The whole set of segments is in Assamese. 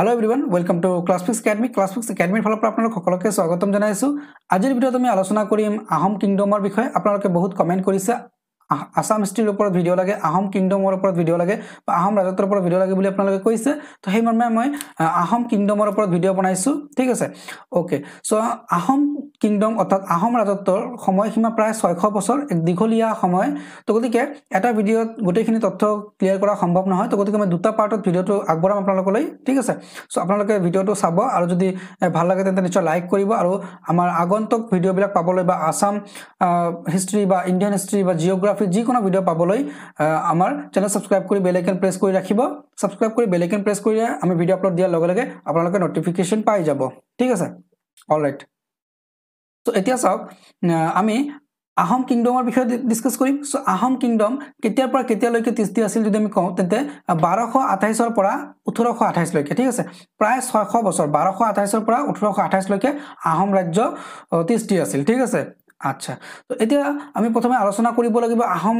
Hello' everyone welcome to class fix academy class fix একাডেমিৰ ফালৰ পৰা আপোনালোক সকলোকে স্বাগতম জনাইছোঁ আজিৰ ভিডিঅ'ত আমি আলোচনা কৰিম আহোম কিংডমৰ বিষয়ে আপোনালোকে বহুত কমেণ্ট কৰিছে আসাম হিষ্ট্রির ওপর ভিডিও লাগে আহম কিংডমর ওপর ভিডিও লাগে বা আহম রাজত্বর ওপর ভিডিও লাগে বলে আপনাদের কইছে তো সেই মর্মে আমি আহম কিংডমর ওপর ভিডিও বানাইছো ঠিক আছে ওকে সো আহম কিংডম অর্থাৎ আহম রাজত্বর সময়সীমা প্রায় ছয়শ বছর এক দীঘলীয়া সময় তো গতি এটা ভিডিও গোটেখিনি তথ্য ক্লিয়ার করা সম্ভব নহয় তো গতি আমি দুটা পার্টত ভিডিওটি আগবাম আপনাদের ঠিক আছে সো আপনাদের ভিডিওটি চাব আর যদি ভাল লাগে তো নিশ্চয় লাইক করব আর আমার আগন্তক ভিডিওবিল পাবলে বা আসাম হিস্ট্রি বা ইন্ডিয়ান হিস্ট্রি বা জিওগ্রাফি আপুনি যিকোনো ভিডিঅ' পাবলৈ আমাৰ চেনেল ছাবস্ক্ৰাইব কৰি বেল আইকন প্ৰেছ কৰি ৰাখিব ছাবস্ক্ৰাইব কৰি বেল আইকন প্ৰেছ কৰি আমি ভিডিঅ' আপলোড দিয়াৰ লগে লগে আপোনালোকে ন'টিফিকেশ্যন পাই যাব ঠিক আছে অল ৰাইট চ' এতিয়া চাওক আমি আহোম কিংডমৰ বিষয়ে ডিছকাছ কৰিম চ' আহোম কিংডম কেতিয়াৰ পৰা কেতিয়ালৈকে তৃষ্টি আছিল যদি আমি কওঁ তেন্তে বাৰশ আঠাইছৰ পৰা ওঠৰশ আঠাইছলৈকে ঠিক আছে প্ৰায় ছয়শ বছৰ বাৰশ আঠাইছৰ পৰা ওঠৰশ আঠাইছলৈকে আহোম ৰাজ্য তৃষ্টি আছিল ঠিক আছে আচ্ছা তো এতিয়া আমি প্ৰথমে আলোচনা কৰিব লাগিব আহোম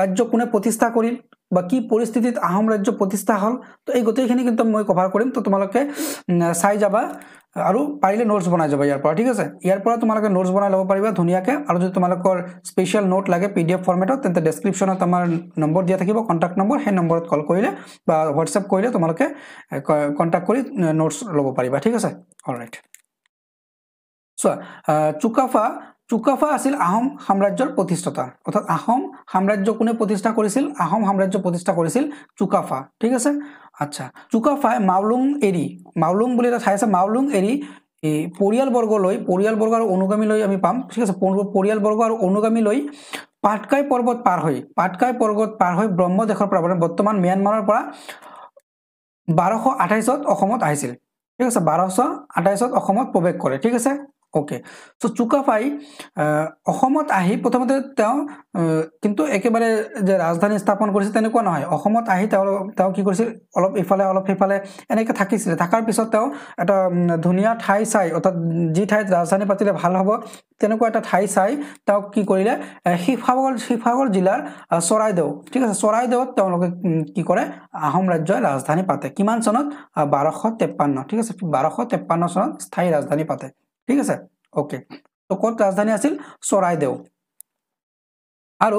ৰাজ্য কোনে প্ৰতিষ্ঠা কৰিল বা কি পৰিস্থিতিত আহোম ৰাজ্য প্ৰতিষ্ঠা হ'ল তো এই গোটেইখিনি কিন্তু মই কভাৰ কৰিম তো তোমালোকে চাই যাবা আৰু পাৰিলে নোটছ বনাই যাবা ইয়াৰ পৰা ঠিক আছে ইয়াৰ পৰা তোমালোকে নোটছ বনাই ল'ব পাৰিবা ধুনীয়াকৈ আৰু যদি তোমালোকৰ স্পেচিয়েল নোট লাগে পি ডি এফ ফৰ্মেটত তেন্তে ডেছক্ৰিপশ্যনত আমাৰ নম্বৰ দিয়া থাকিব কণ্টেক্ট নম্বৰ সেই নম্বৰত কল কৰিলে বা হোৱাটছএপ কৰিলে তোমালোকে কণ্টেক্ট কৰি নোটছ ল'ব পাৰিবা ঠিক আছে অল ৰাইট চোৱা চুকাফা চুকাফা আছিল আহোম সাম্ৰাজ্যৰ প্ৰতিষ্ঠাতা অৰ্থাৎ আহোম সাম্ৰাজ্য কোনে প্ৰতিষ্ঠা কৰিছিল আহোম সাম্ৰাজ্য প্ৰতিষ্ঠা কৰিছিল চুকাফা ঠিক আছে আচ্ছা চুকাফাই মাউলুং এৰি মাউলুং বুলি এটা ঠাই আছে মাউলুং এৰি এই পৰিয়ালবৰ্গলৈ পৰিয়ালবৰ্গ আৰু অনুগামীলৈ আমি পাম ঠিক আছে পৰিয়ালবৰ্গ আৰু অনুগামীলৈ পাটকাই পৰ্বত পাৰ হৈ পাটকাই পৰ্বত পাৰ হৈ ব্ৰহ্ম দেশৰ পৰা মানে বৰ্তমান ম্যানমাৰৰ পৰা বাৰশ আঠাইছত অসমত আহিছিল ঠিক আছে বাৰশ আঠাইছত অসমত প্ৰৱেশ কৰে ঠিক আছে অ'কে চ' চুকাফাই অসমত আহি প্ৰথমতে তেওঁ কিন্তু একেবাৰে যে ৰাজধানী স্থাপন কৰিছিল তেনেকুৱা নহয় অসমত আহি তেওঁ তেওঁ কি কৰিছিল অলপ ইফালে অলপ সিফালে এনেকৈ থাকিছিলে থকাৰ পিছত তেওঁ এটা ধুনীয়া ঠাই চাই অৰ্থাৎ যি ঠাইত ৰাজধানী পাতিলে ভাল হ'ব তেনেকুৱা এটা ঠাই চাই তেওঁক কি কৰিলে শিৱসাগৰ শিৱসাগৰ জিলাৰ চৰাইদেউ ঠিক আছে চৰাইদেউত তেওঁলোকে কি কৰে আহোম ৰাজ্যই ৰাজধানী পাতে কিমান চনত বাৰশ তেপ্পান্ন ঠিক আছে বাৰশ তেপ্পান্ন চনত স্থায়ী ৰাজধানী পাতে ঠিক আছে ওকে তো কত ৰাজধানী আছিল চৰাইদেউ আৰু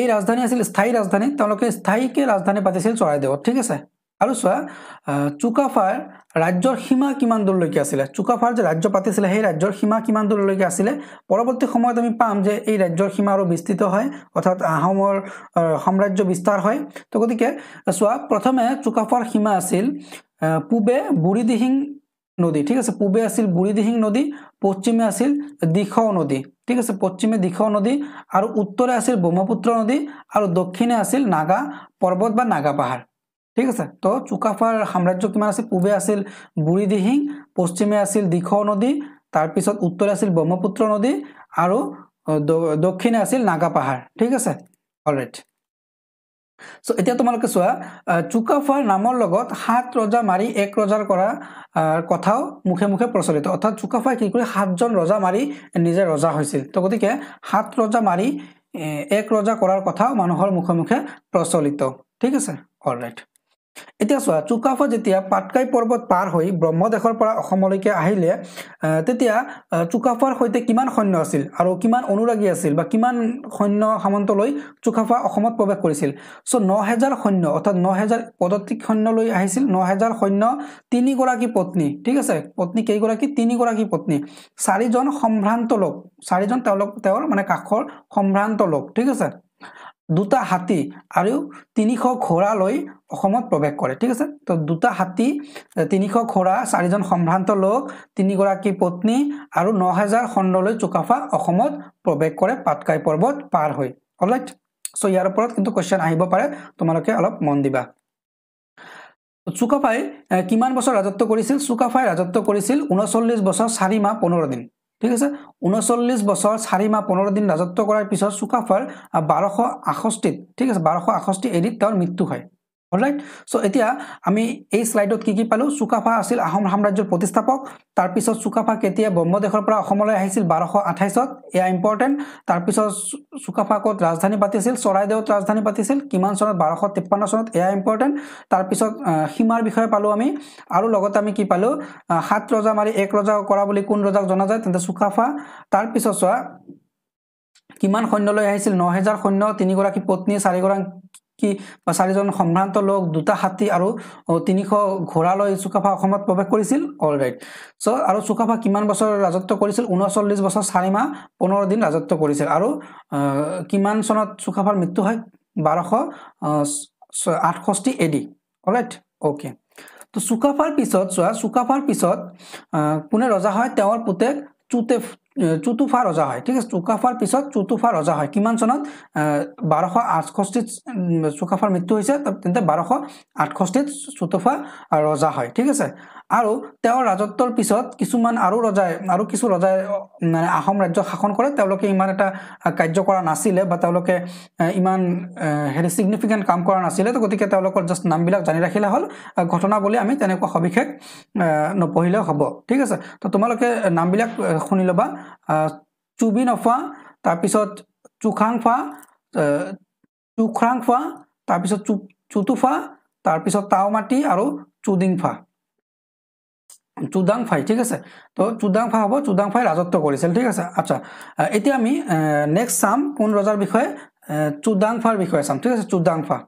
এই ৰাজধানী আছিল স্থায়ী ৰাজধানী তেওঁলোকে স্থায়ীকৈ ৰাজধানী পাতিছিল চৰাইদেউত ঠিক আছে আৰু চোৱা চুকাফাৰ ৰাজ্যৰ সীমা কিমান দূৰলৈকে আছিলে চুকাফাৰ যে ৰাজ্য পাতিছিলে সেই ৰাজ্যৰ সীমা কিমান দূৰলৈকে আছিলে পৰৱৰ্তী সময়ত আমি পাম যে এই ৰাজ্যৰ সীমা আৰু বিস্তৃত হয় অৰ্থাৎ আহোমৰ সাম্ৰাজ্য বিস্তাৰ হয় তো গতিকে চোৱা প্ৰথমে চুকাফাৰ সীমা আছিল পূবে বুঢ়ীদিহিং নদী ঠিক আছে পূবে আছিল বুঢ়ীদিহিং নদী পশ্চিমে আছিল দীঘাও নদী ঠিক আছে পশ্চিমে দীঘাও নদী আৰু উত্তৰে আছিল ব্ৰহ্মপুত্ৰ নদী আৰু দক্ষিণে আছিল নাগা পৰ্বত বা নাগা পাহাৰ ঠিক আছে তো চুকাফাৰ সাম্ৰাজ্য কিমান আছিল পূবে আছিল বুঢ়ীদিহিং পশ্চিমে আছিল দীঘাও নদী তাৰপিছত উত্তৰে আছিল ব্ৰহ্মপুত্ৰ নদী আৰু দক্ষিণে আছিল নাগা পাহাৰ ঠিক আছে অলৰাইট চ' এতিয়া তোমালোকে চোৱা চুকাফাৰ নামৰ লগত সাত ৰজা মাৰি এক ৰজাৰ কৰা কথাও মুখে মুখে প্ৰচলিত অৰ্থাৎ চুকাফাই কি কৰি সাতজন ৰজা মাৰি নিজে ৰজা হৈছিল তো গতিকে সাত ৰজা মাৰি এক ৰজা কৰাৰ কথাও মানুহৰ মুখে মুখে প্ৰচলিত ঠিক আছে অল ৰাইট এতিয়া চোৱা চুকাফা যেতিয়া পাটকাই পৰ্বত পাৰ হৈ ব্ৰহ্মদেশৰ পৰা অসমলৈকে আহিলে তেতিয়া চুকাফাৰ সৈতে কিমান সৈন্য আছিল আৰু কিমান অনুৰাগী আছিল বা কিমান সৈন্য সামন্তলৈ চুকাফা অসমত প্ৰৱেশ কৰিছিল চ' ন হেজাৰ সৈন্য অৰ্থাৎ ন হেজাৰ পদাতিক সৈন্যলৈ আহিছিল ন হেজাৰ সৈন্য তিনিগৰাকী পত্নী ঠিক আছে পত্নী কেইগৰাকী তিনিগৰাকী পত্নী চাৰিজন সম্ভ্ৰান্ত লোক চাৰিজন তেওঁলোক তেওঁৰ মানে কাষৰ সম্ভ্ৰান্ত লোক ঠিক আছে দুটা হাতী আৰু তিনিশ ঘোঁৰা লৈ অসমত প্ৰৱেশ কৰে ঠিক আছে তো দুটা হাতী তিনিশ ঘোঁৰা চাৰিজন সম্ভ্ৰান্ত লোক তিনিগৰাকী পত্নী আৰু ন হেজাৰ খণ্ডলৈ চুকাফা অসমত প্ৰৱেশ কৰে পাটকাই পৰ্বত পাৰ হৈ অলৰাইট চ' ইয়াৰ ওপৰত কিন্তু কুৱেশ্যন আহিব পাৰে তোমালোকে অলপ মন দিবা চুকাফাই কিমান বছৰ ৰাজত্ব কৰিছিল চুকাফাই ৰাজত্ব কৰিছিল ঊনচল্লিছ বছৰ চাৰি মাহ পোন্ধৰ দিন ঠিক আছে ঊনচল্লিছ বছৰ চাৰি মাহ পোন্ধৰ দিন ৰাজত্ব কৰাৰ পিছত চুকাফাৰ বাৰশ আষষ্ঠিত ঠিক আছে বাৰশ আষষ্ঠি এদিন তেওঁৰ মৃত্যু হয় অলৰাইট চ' এতিয়া আমি এই শ্লাইডত কি কি পালোঁ চুকাফা আছিল আহোম সাম্ৰাজ্যৰ প্ৰতিষ্ঠাপক তাৰপিছত চুকাফা কেতিয়া ব্ৰহ্মদেশৰ পৰা অসমলৈ আহিছিল বাৰশ আঠাইছত এয়া ইম্পৰ্টেণ্ট তাৰপিছত চুকাফা ক'ত ৰাজধানী পাতিছিল চৰাইদেউত ৰাজধানী পাতিছিল কিমান চনত বাৰশ তেপন্ন চনত এয়া ইম্পৰ্টেণ্ট তাৰপিছত সীমাৰ বিষয়ে পালোঁ আমি আৰু লগতে আমি কি পালোঁ সাত ৰজা মাৰি এক ৰজা কৰা বুলি কোন ৰজাক জনা যায় তেন্তে চুকাফা তাৰপিছত চোৱা কিমান সৈন্যলৈ আহিছিল ন হেজাৰ সৈন্য তিনিগৰাকী পত্নী চাৰিগৰাকী কি চাৰিজন সম্ভ্ৰান্ত লোক দুটা হাতী আৰু তিনিশ ঘোঁৰালৈ চুকাফা অসমত প্ৰৱেশ কৰিছিল অল ৰাইট চ' আৰু চুকাফা কিমান বছৰ ৰাজত্ব কৰিছিল ঊনচল্লিছ বছৰ চাৰি মাহ পোন্ধৰ দিন ৰাজত্ব কৰিছিল আৰু কিমান চনত চুকাফাৰ মৃত্যু হয় বাৰশ আঠষষ্ঠি এডি অল ৰাইট অ'কে ত' চুকাফাৰ পিছত চোৱা চুকাফাৰ পিছত কোনে ৰজা হয় তেওঁৰ পুতেক চুতেফ চতুফা ৰজা হয় ঠিক আছে চুকাফাৰ পিছত চতুফা ৰজা হয় কিমান চনত বাৰশ আঠষষ্ঠিত চুকাফাৰ মৃত্যু হৈছে তেন্তে বাৰশ আঠষষ্ঠিত চতুফা ৰজা হয় ঠিক আছে আৰু তেওঁৰ ৰাজত্বৰ পিছত কিছুমান আৰু ৰজাই আৰু কিছু ৰজাই মানে আহোম ৰাজ্য শাসন কৰে তেওঁলোকে ইমান এটা কাৰ্য কৰা নাছিলে বা তেওঁলোকে ইমান হেৰি ছিগনিফিকেণ্ট কাম কৰা নাছিলে তো গতিকে তেওঁলোকৰ জাষ্ট নামবিলাক জানি ৰাখিলে হ'ল ঘটনা বুলি আমি তেনেকুৱা সবিশেষ নপঢ়িলেও হ'ব ঠিক আছে তো তোমালোকে নামবিলাক শুনি ল'বা চুবিনফা তাৰপিছত চুখাংফা চুখ্ৰাংফা তাৰপিছত চুতুফা তাৰপিছত টাওমাটি আৰু চুদিংফা চুদাংফাই ঠিক আছে তো চুদাংফা হ'ব চুদাংফাই ৰাজত্ব কৰিছিল ঠিক আছে আচ্ছা এতিয়া আমি নেক্সট চাম কোন ৰজাৰ বিষয়ে চুদাংফাৰ বিষয়ে চাম ঠিক আছে চুদাংফা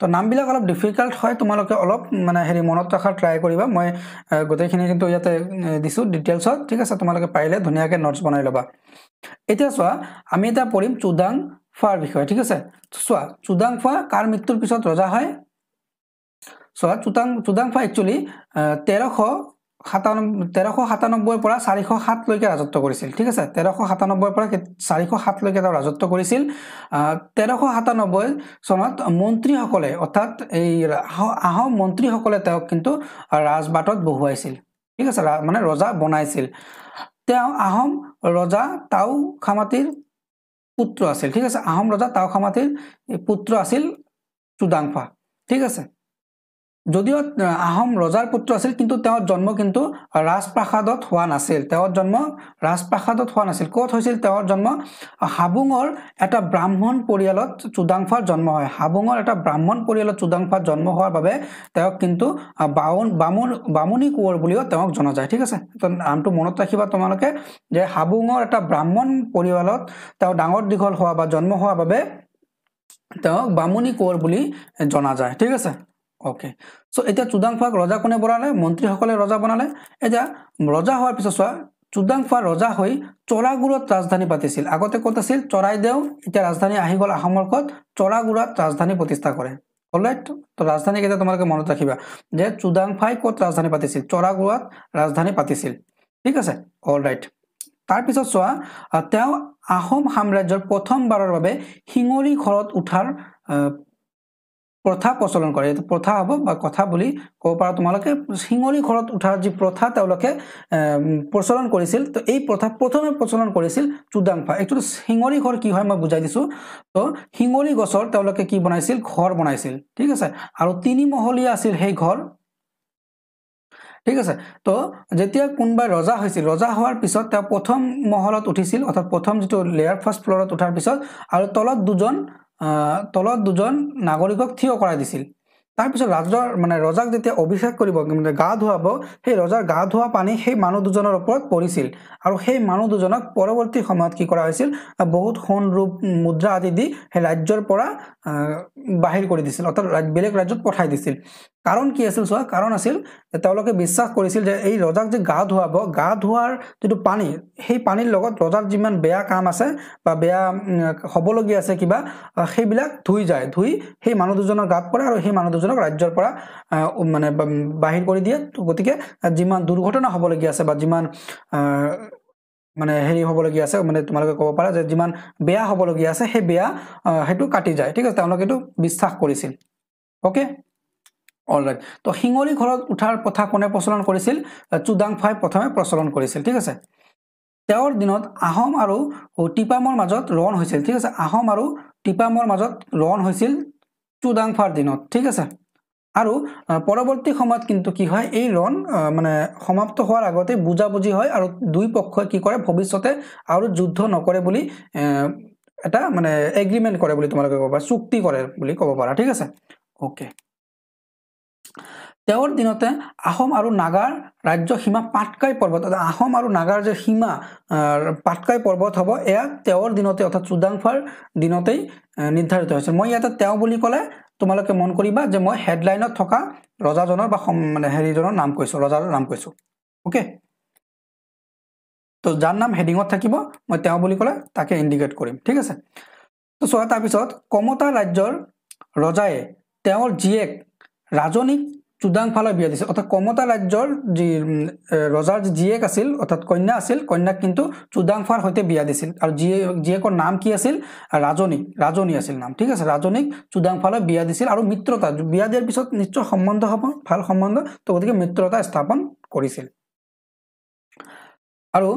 তো নামবিলাক অলপ ডিফিকাল্ট হয় তোমালোকে অলপ মানে হেৰি মনত ৰখাৰ ট্ৰাই কৰিবা মই গোটেইখিনি কিন্তু ইয়াতে দিছোঁ ডিটেইলছত ঠিক আছে তোমালোকে পাৰিলে ধুনীয়াকৈ নোটছ বনাই ল'বা এতিয়া চোৱা আমি এতিয়া পঢ়িম চুদাং ফাৰ বিষয়ে ঠিক আছে চোৱা চুদাং ফা কাৰ মৃত্যুৰ পিছত ৰজা হয় চোৱা চুদাং চুদাং ফা একচুৱেলি তেৰশ সাতান তেৰশ সাতানব্বৈৰ পৰা চাৰিশ সাতলৈকে ৰাজত্ব কৰিছিল ঠিক আছে তেৰশ সাতানব্বৈৰ পৰা চাৰিশ সাতলৈকে তেওঁ ৰাজত্ব কৰিছিল তেৰশ সাতানব্বৈ চনত মন্ত্ৰীসকলে অৰ্থাৎ এই আহ আহোম মন্ত্ৰীসকলে তেওঁক কিন্তু ৰাজবাটত বহুৱাইছিল ঠিক আছে মানে ৰজা বনাইছিল তেওঁ আহোম ৰজা টাও খামাতিৰ পুত্ৰ আছিল ঠিক আছে আহোম ৰজা টাও খামাতিৰ পুত্ৰ আছিল চুদাংফা ঠিক আছে যদিও আহোম ৰজাৰ পুত্ৰ আছিল কিন্তু তেওঁৰ জন্ম কিন্তু ৰাজপ্ৰাসাদত হোৱা নাছিল তেওঁৰ জন্ম ৰাজপ্ৰাসাদত হোৱা নাছিল ক'ত হৈছিল তেওঁৰ জন্ম হাবুঙৰ এটা ব্ৰাহ্মণ পৰিয়ালত চুদাংফাৰ জন্ম হয় হাবুঙৰ এটা ব্ৰাহ্মণ পৰিয়ালত চুদাংফাৰ জন্ম হোৱাৰ বাবে তেওঁক কিন্তু বাউন বামুন বামুণী কোঁৱৰ বুলিও তেওঁক জনা যায় ঠিক আছে নামটো মনত ৰাখিবা তোমালোকে যে হাবুঙৰ এটা ব্ৰাহ্মণ পৰিয়ালত তেওঁ ডাঙৰ দীঘল হোৱা বা জন্ম হোৱাৰ বাবে তেওঁক বামুণী কোঁৱৰ বুলি জনা যায় ঠিক আছে অ'কে চ' এতিয়া চুদাংফুৱাক ৰজা কোনে বনালে মন্ত্ৰীসকলে ৰজা বনালে এতিয়া ৰজা হোৱাৰ পিছত চোৱা চুদাংফুৱা ৰজা হৈ চৰাগুৰত ৰাজধানী পাতিছিল আগতে ক'ত আছিল চৰাইদেউ এতিয়া ৰাজধানী আহি গ'ল আহোমৰ ক'ত চৰাগুৰাত ৰাজধানী প্ৰতিষ্ঠা কৰে অলৰাইট ৰাজধানী কেইটা তোমালোকে মনত ৰাখিবা যে চুদাংফাই ক'ত ৰাজধানী পাতিছিল চৰাগুৰাত ৰাজধানী পাতিছিল ঠিক আছে অলৰাইট তাৰপিছত চোৱা তেওঁ আহোম সাম্ৰাজ্যৰ প্ৰথমবাৰৰ বাবে শিঙৰি ঘৰত উঠাৰ প্ৰথা প্ৰচলন কৰে এইটো প্ৰথা হ'ব বা কথা বুলি ক'ব পাৰা তোমালোকে শিঙলি ঘৰত উঠাৰ যি প্ৰথা তেওঁলোকে প্ৰচলন কৰিছিল তো এই প্ৰথা প্ৰথমে প্ৰচলন কৰিছিল চুদাংফা এইটো শিঙলি ঘৰ কি হয় মই বুজাই দিছো তো শিঙলি গছৰ তেওঁলোকে কি বনাইছিল ঘৰ বনাইছিল ঠিক আছে আৰু তিনিমহলীয়া আছিল সেই ঘৰ ঠিক আছে তো যেতিয়া কোনোবাই ৰজা হৈছিল ৰজা হোৱাৰ পিছত তেওঁ প্ৰথম মহলত উঠিছিল অৰ্থাৎ প্ৰথম যিটো লেয়াৰ ফাৰ্ষ্ট ফ্ল'ৰত উঠাৰ পিছত আৰু তলত দুজন তলত দুজন নাগৰিকক থিয় কৰাই দিছিল তাৰপিছত ৰাজৰ মানে ৰজাক যেতিয়া অভিষেক কৰিব মানে গা ধুৱাব সেই ৰজাৰ গা ধোৱা পানী সেই মানুহ দুজনৰ ওপৰত পৰিছিল আৰু সেই মানুহ দুজনক পৰৱৰ্তী সময়ত কি কৰা হৈছিল বহুত সোণ ৰূপ মুদ্ৰা আদি দি সেই ৰাজ্যৰ পৰা বাহিৰ কৰি দিছিল অৰ্থাৎ বেলেগ ৰাজ্যত পঠাই দিছিল কাৰণ কি আছিল চোৱা কাৰণ আছিল যে তেওঁলোকে বিশ্বাস কৰিছিল যে এই ৰজাক যে গা ধুৱাব গা ধোৱাৰ যিটো পানী সেই পানীৰ লগত ৰজাৰ যিমান বেয়া কাম আছে বা বেয়া হ'বলগীয়া আছে কিবা সেইবিলাক ধুই যায় ধুই সেই মানুহ দুজনৰ গাত পৰে আৰু সেই মানুহ দুজনক ৰাজ্যৰ পৰা মানে বাহিৰ কৰি দিয়ে গতিকে যিমান দুৰ্ঘটনা হ'বলগীয়া আছে বা যিমান মানে হেৰি হ'বলগীয়া আছে মানে তোমালোকে ক'ব পাৰা যে যিমান বেয়া হ'বলগীয়া আছে সেই বেয়া সেইটো কাটি যায় ঠিক আছে তেওঁলোকে এইটো বিশ্বাস কৰিছিল অ'কে অল ৰাইট তো শিঙৰি ঘৰত উঠাৰ প্ৰথা কোনে প্ৰচলন কৰিছিল চুদাংফাই প্ৰথমে প্ৰচলন কৰিছিল ঠিক আছে তেওঁৰ দিনত আহোম আৰু টিপামৰ মাজত ৰণ হৈছিল ঠিক আছে আহোম আৰু টিপামৰ মাজত ৰণ হৈছিল চুদাংফাৰ দিনত ঠিক আছে আৰু পৰৱৰ্তী সময়ত কিন্তু কি হয় এই ৰণ মানে সমাপ্ত হোৱাৰ আগতে বুজাবুজি হয় আৰু দুই পক্ষই কি কৰে ভৱিষ্যতে আৰু যুদ্ধ নকৰে বুলি এটা মানে এগ্ৰিমেণ্ট কৰে বুলি তোমালোকে ক'ব পাৰা চুক্তি কৰে বুলি ক'ব পাৰা ঠিক আছে অ'কে তেওঁৰ দিনতে আহোম আৰু নাগাৰ ৰাজ্য সীমা পাটকাই পৰ্বত আহোম আৰু নাগাৰ যে সীমা পাটকাই পৰ্বত হ'ব এয়া তেওঁৰ দিনতে অৰ্থাৎ চুদাংফাৰ দিনতেই নিৰ্ধাৰিত হৈছে মই ইয়াতে তেওঁ বুলি ক'লে তোমালোকে মন কৰিবা যে মই হেডলাইনত থকা ৰজাজনৰ বা মানে হেৰিজনৰ নাম কৈছোঁ ৰজাৰ নাম কৈছোঁ অ'কে তো যাৰ নাম হেডিঙত থাকিব মই তেওঁ বুলি ক'লে তাকে ইণ্ডিকেট কৰিম ঠিক আছে তো চোৱা তাৰপিছত কমতা ৰাজ্যৰ ৰজাই তেওঁৰ জীয়েক ৰাজনীক চুদাং ফালে বিয়া দিছিল অৰ্থাৎ কমতা ৰাজ্যৰ যি ৰজাৰ যি জীয়েক আছিল অৰ্থাৎ কন্যা আছিল কন্যাক কিন্তু চুদাংফাৰ সৈতে বিয়া দিছিল আৰু জীয়েক জীয়েকৰ নাম কি আছিল ৰাজনী ৰাজনী আছিল নাম ঠিক আছে ৰাজনীক চুদাংফালে বিয়া দিছিল আৰু মিত্ৰতা বিয়া দিয়াৰ পিছত নিশ্চয় সম্বন্ধ হ'ব ভাল সম্বন্ধ তো গতিকে মিত্ৰতা স্থাপন কৰিছিল আৰু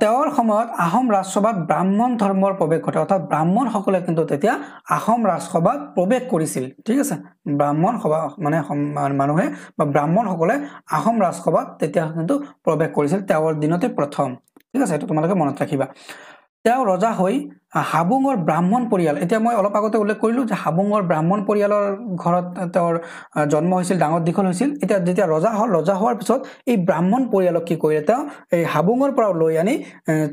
তেওঁৰ সময়ত আহোম ৰাজসভাত ব্ৰাহ্মণ ধৰ্মৰ প্ৰৱেশ ঘটে অৰ্থাৎ ব্ৰাহ্মণসকলে কিন্তু তেতিয়া আহোম ৰাজসভাত প্ৰৱেশ কৰিছিল ঠিক আছে ব্ৰাহ্মণ সভা মানে মানুহে বা ব্ৰাহ্মণসকলে আহোম ৰাজসভাত তেতিয়া কিন্তু প্ৰৱেশ কৰিছিল তেওঁৰ দিনতে প্ৰথম ঠিক আছে এইটো তোমালোকে মনত ৰাখিবা তেওঁ ৰজা হৈ হাবুঙৰ ব্ৰাহ্মণ পৰিয়াল এতিয়া মই অলপ আগতে উল্লেখ কৰিলোঁ যে হাবুঙৰ ব্ৰাহ্মণ পৰিয়ালৰ ঘৰত তেওঁৰ জন্ম হৈছিল ডাঙৰ দীঘল হৈছিল এতিয়া যেতিয়া ৰজা হ'ল ৰজা হোৱাৰ পিছত এই ব্ৰাহ্মণ পৰিয়ালক কি কৰিলে তেওঁ এই হাবুঙৰ পৰা লৈ আনি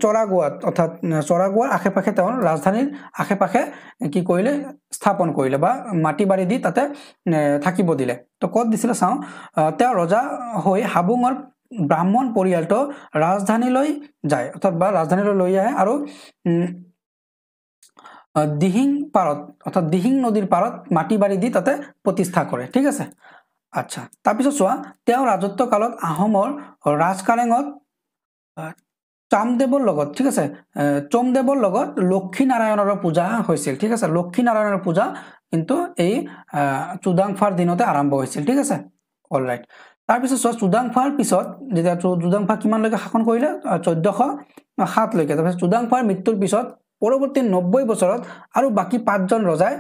চৰাগুৱাত অৰ্থাৎ চৰাগুৱাৰ আশে পাশে তেওঁৰ ৰাজধানীৰ আশে পাশে কি কৰিলে স্থাপন কৰিলে বা মাটি বাৰী দি তাতে থাকিব দিলে তো ক'ত দিছিলে চাওঁ তেওঁ ৰজা হৈ হাবুঙৰ ব্ৰাহ্মণ পৰিয়ালটো ৰাজধানীলৈ যায় অৰ্থাৎ বা ৰাজধানীলৈ লৈ আহে আৰু দিহিং পাৰত অৰ্থাৎ দিহিং নদীৰ পাৰত মাটি বাৰী দি তাতে প্ৰতিষ্ঠা কৰে ঠিক আছে আচ্ছা তাৰপিছত চোৱা তেওঁ কালত আহোমৰ ৰাজকাৰেঙত চামদেৱৰ লগত ঠিক আছে চোমদেৱৰ লগত নাৰায়ণৰ পূজা হৈছিল ঠিক আছে নাৰায়ণৰ পূজা কিন্তু এই চুদাংফাৰ দিনতে আৰম্ভ হৈছিল ঠিক আছে অল ৰাইট তাৰপিছত চোৱা চুদাংফাৰ পিছত যেতিয়া চুদাংফা কিমানলৈকে শাসন কৰিলে চৈধ্যশ সাতলৈকে তাৰপিছত চুদাংফাৰ মৃত্যুৰ পিছত পৰৱৰ্তী নব্বৈ বছৰত আৰু বাকী পাঁচজন ৰজাই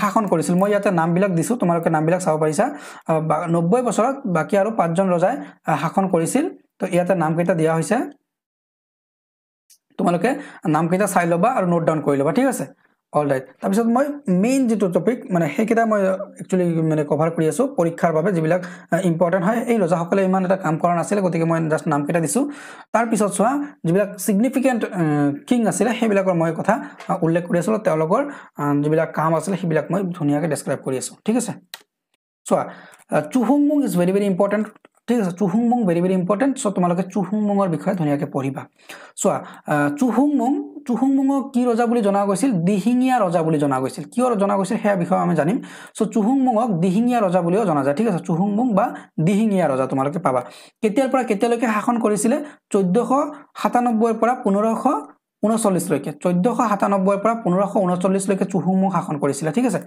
শাসন কৰিছিল মই ইয়াতে নামবিলাক দিছোঁ তোমালোকে নামবিলাক চাব পাৰিছা নব্বৈ বছৰত বাকী আৰু পাঁচজন ৰজাই শাসন কৰিছিল তো ইয়াতে নামকেইটা দিয়া হৈছে তোমালোকে নামকেইটা চাই ল'বা আৰু নোট ডাউন কৰি ল'বা ঠিক আছে অল ৰাইট তাৰপিছত মই মেইন যিটো টপিক মানে সেইকেইটা মই একচুৱেলি মানে কভাৰ কৰি আছোঁ পৰীক্ষাৰ বাবে যিবিলাক ইম্পৰ্টেণ্ট হয় এই ৰজাসকলে ইমান এটা কাম কৰা নাছিলে গতিকে মই জাষ্ট নামকেইটা দিছোঁ তাৰপিছত চোৱা যিবিলাক ছিগনিফিকেণ্ট কিং আছিলে সেইবিলাকৰ মই কথা উল্লেখ কৰি আছিলোঁ তেওঁলোকৰ যিবিলাক কাম আছিলে সেইবিলাক মই ধুনীয়াকৈ ডেছক্ৰাইব কৰি আছোঁ ঠিক আছে চোৱা চুহুংমুং ইজ ভেৰি ভেৰি ইম্পৰ্টেণ্ট ঠিক আছে Suhung very very important so তোমালোকে চুহুং মুঙৰ বিষয়ে ধুনীয়াকৈ পঢ়িবা চোৱা চুহুং মুং চুহুং মুঙক কি ৰজা বুলি জনা গৈছিল দিহিঙীয়া ৰজা বুলি জনা গৈছিল কিয় জনা গৈছিল সেয়া বিষয়ে আমি জানিম চ' চুহুং মুঙক দিহিঙিয়া রজা বলেও জনা যায় ঠিক আছে চুহুং মুং বা দিহিঙীয়া ৰজা তোমালোকে পাবা কেতিয়াৰ পৰা কেতিয়ালৈকে শাসন কৰিছিলে চৈধ্যশ সাতানব্বৈৰ পৰা পোন্ধৰশ ঊনচল্লিছলৈকে চৈধ্যশ সাতানব্বইৰ পৰা পোন্ধৰশ ঊনচল্লিছলৈকে চুহুং মুং শাসন কৰিছিলে ঠিক আছে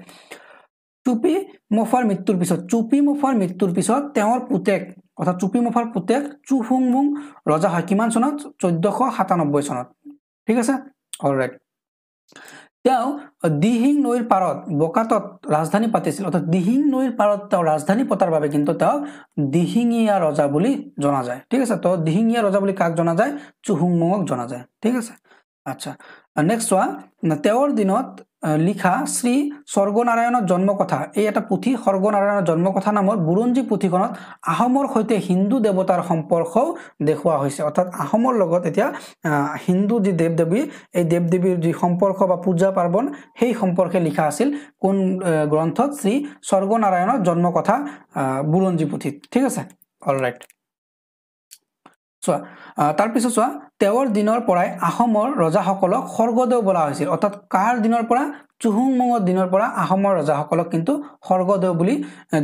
চুপি মফাৰ মৃত্যুৰ পিছত চুপি মফাৰ মৃত্যুৰ পিছত তেওঁৰ পুতেক অৰ্থাৎ চুপিমুফাৰ পুতেক চু হুং মুং ৰজা হয় কিমান চনত চৈধ্যশ সাতানব্বৈ চনত ঠিক আছে অল ৰাইট তেওঁ দিহিং নৈৰ পাৰত বকাতত ৰাজধানী পাতিছিল অৰ্থাৎ দিহিং নৈৰ পাৰত তেওঁ ৰাজধানী পতাৰ বাবে কিন্তু তেওঁ দিহিঙীয়া ৰজা বুলি জনা যায় ঠিক আছে তেওঁ দিহিঙীয়া ৰজা বুলি কাক জনা যায় চুহুংমুঙক জনা যায় ঠিক আছে আচ্ছা নেক্সট চোৱা তেওঁৰ দিনত লিখা শ্ৰী স্বৰ্গনাৰায়ণৰ জন্মকথা এই এটা পুথি স্বৰ্গনাৰায়ণৰ জন্মকথা নামৰ বুৰঞ্জী পুথিখনত আহোমৰ সৈতে হিন্দু দেৱতাৰ সম্পৰ্কও দেখুওৱা হৈছে অৰ্থাৎ আহোমৰ লগত এতিয়া হিন্দু যি দেৱ দেৱী এই দেৱ দেৱীৰ যি সম্পৰ্ক বা পূজা পাৰ্বণ সেই সম্পৰ্কে লিখা আছিল কোন গ্ৰন্থত শ্ৰী স্বৰ্গনাৰায়ণৰ জন্মকথা বুৰঞ্জী পুথিত ঠিক আছে অল ৰাইট চোৱা তাৰপিছত চোৱা তেওঁৰ দিনৰ পৰাই আহোমৰ ৰজাসকলক স্বৰ্গদেউ বোলা হৈছিল অৰ্থাৎ কাৰ দিনৰ পৰা চুহুংমুঙৰ দিনৰ পৰা আহোমৰ ৰজাসকলক কিন্তু স্বৰ্গদেউ বুলি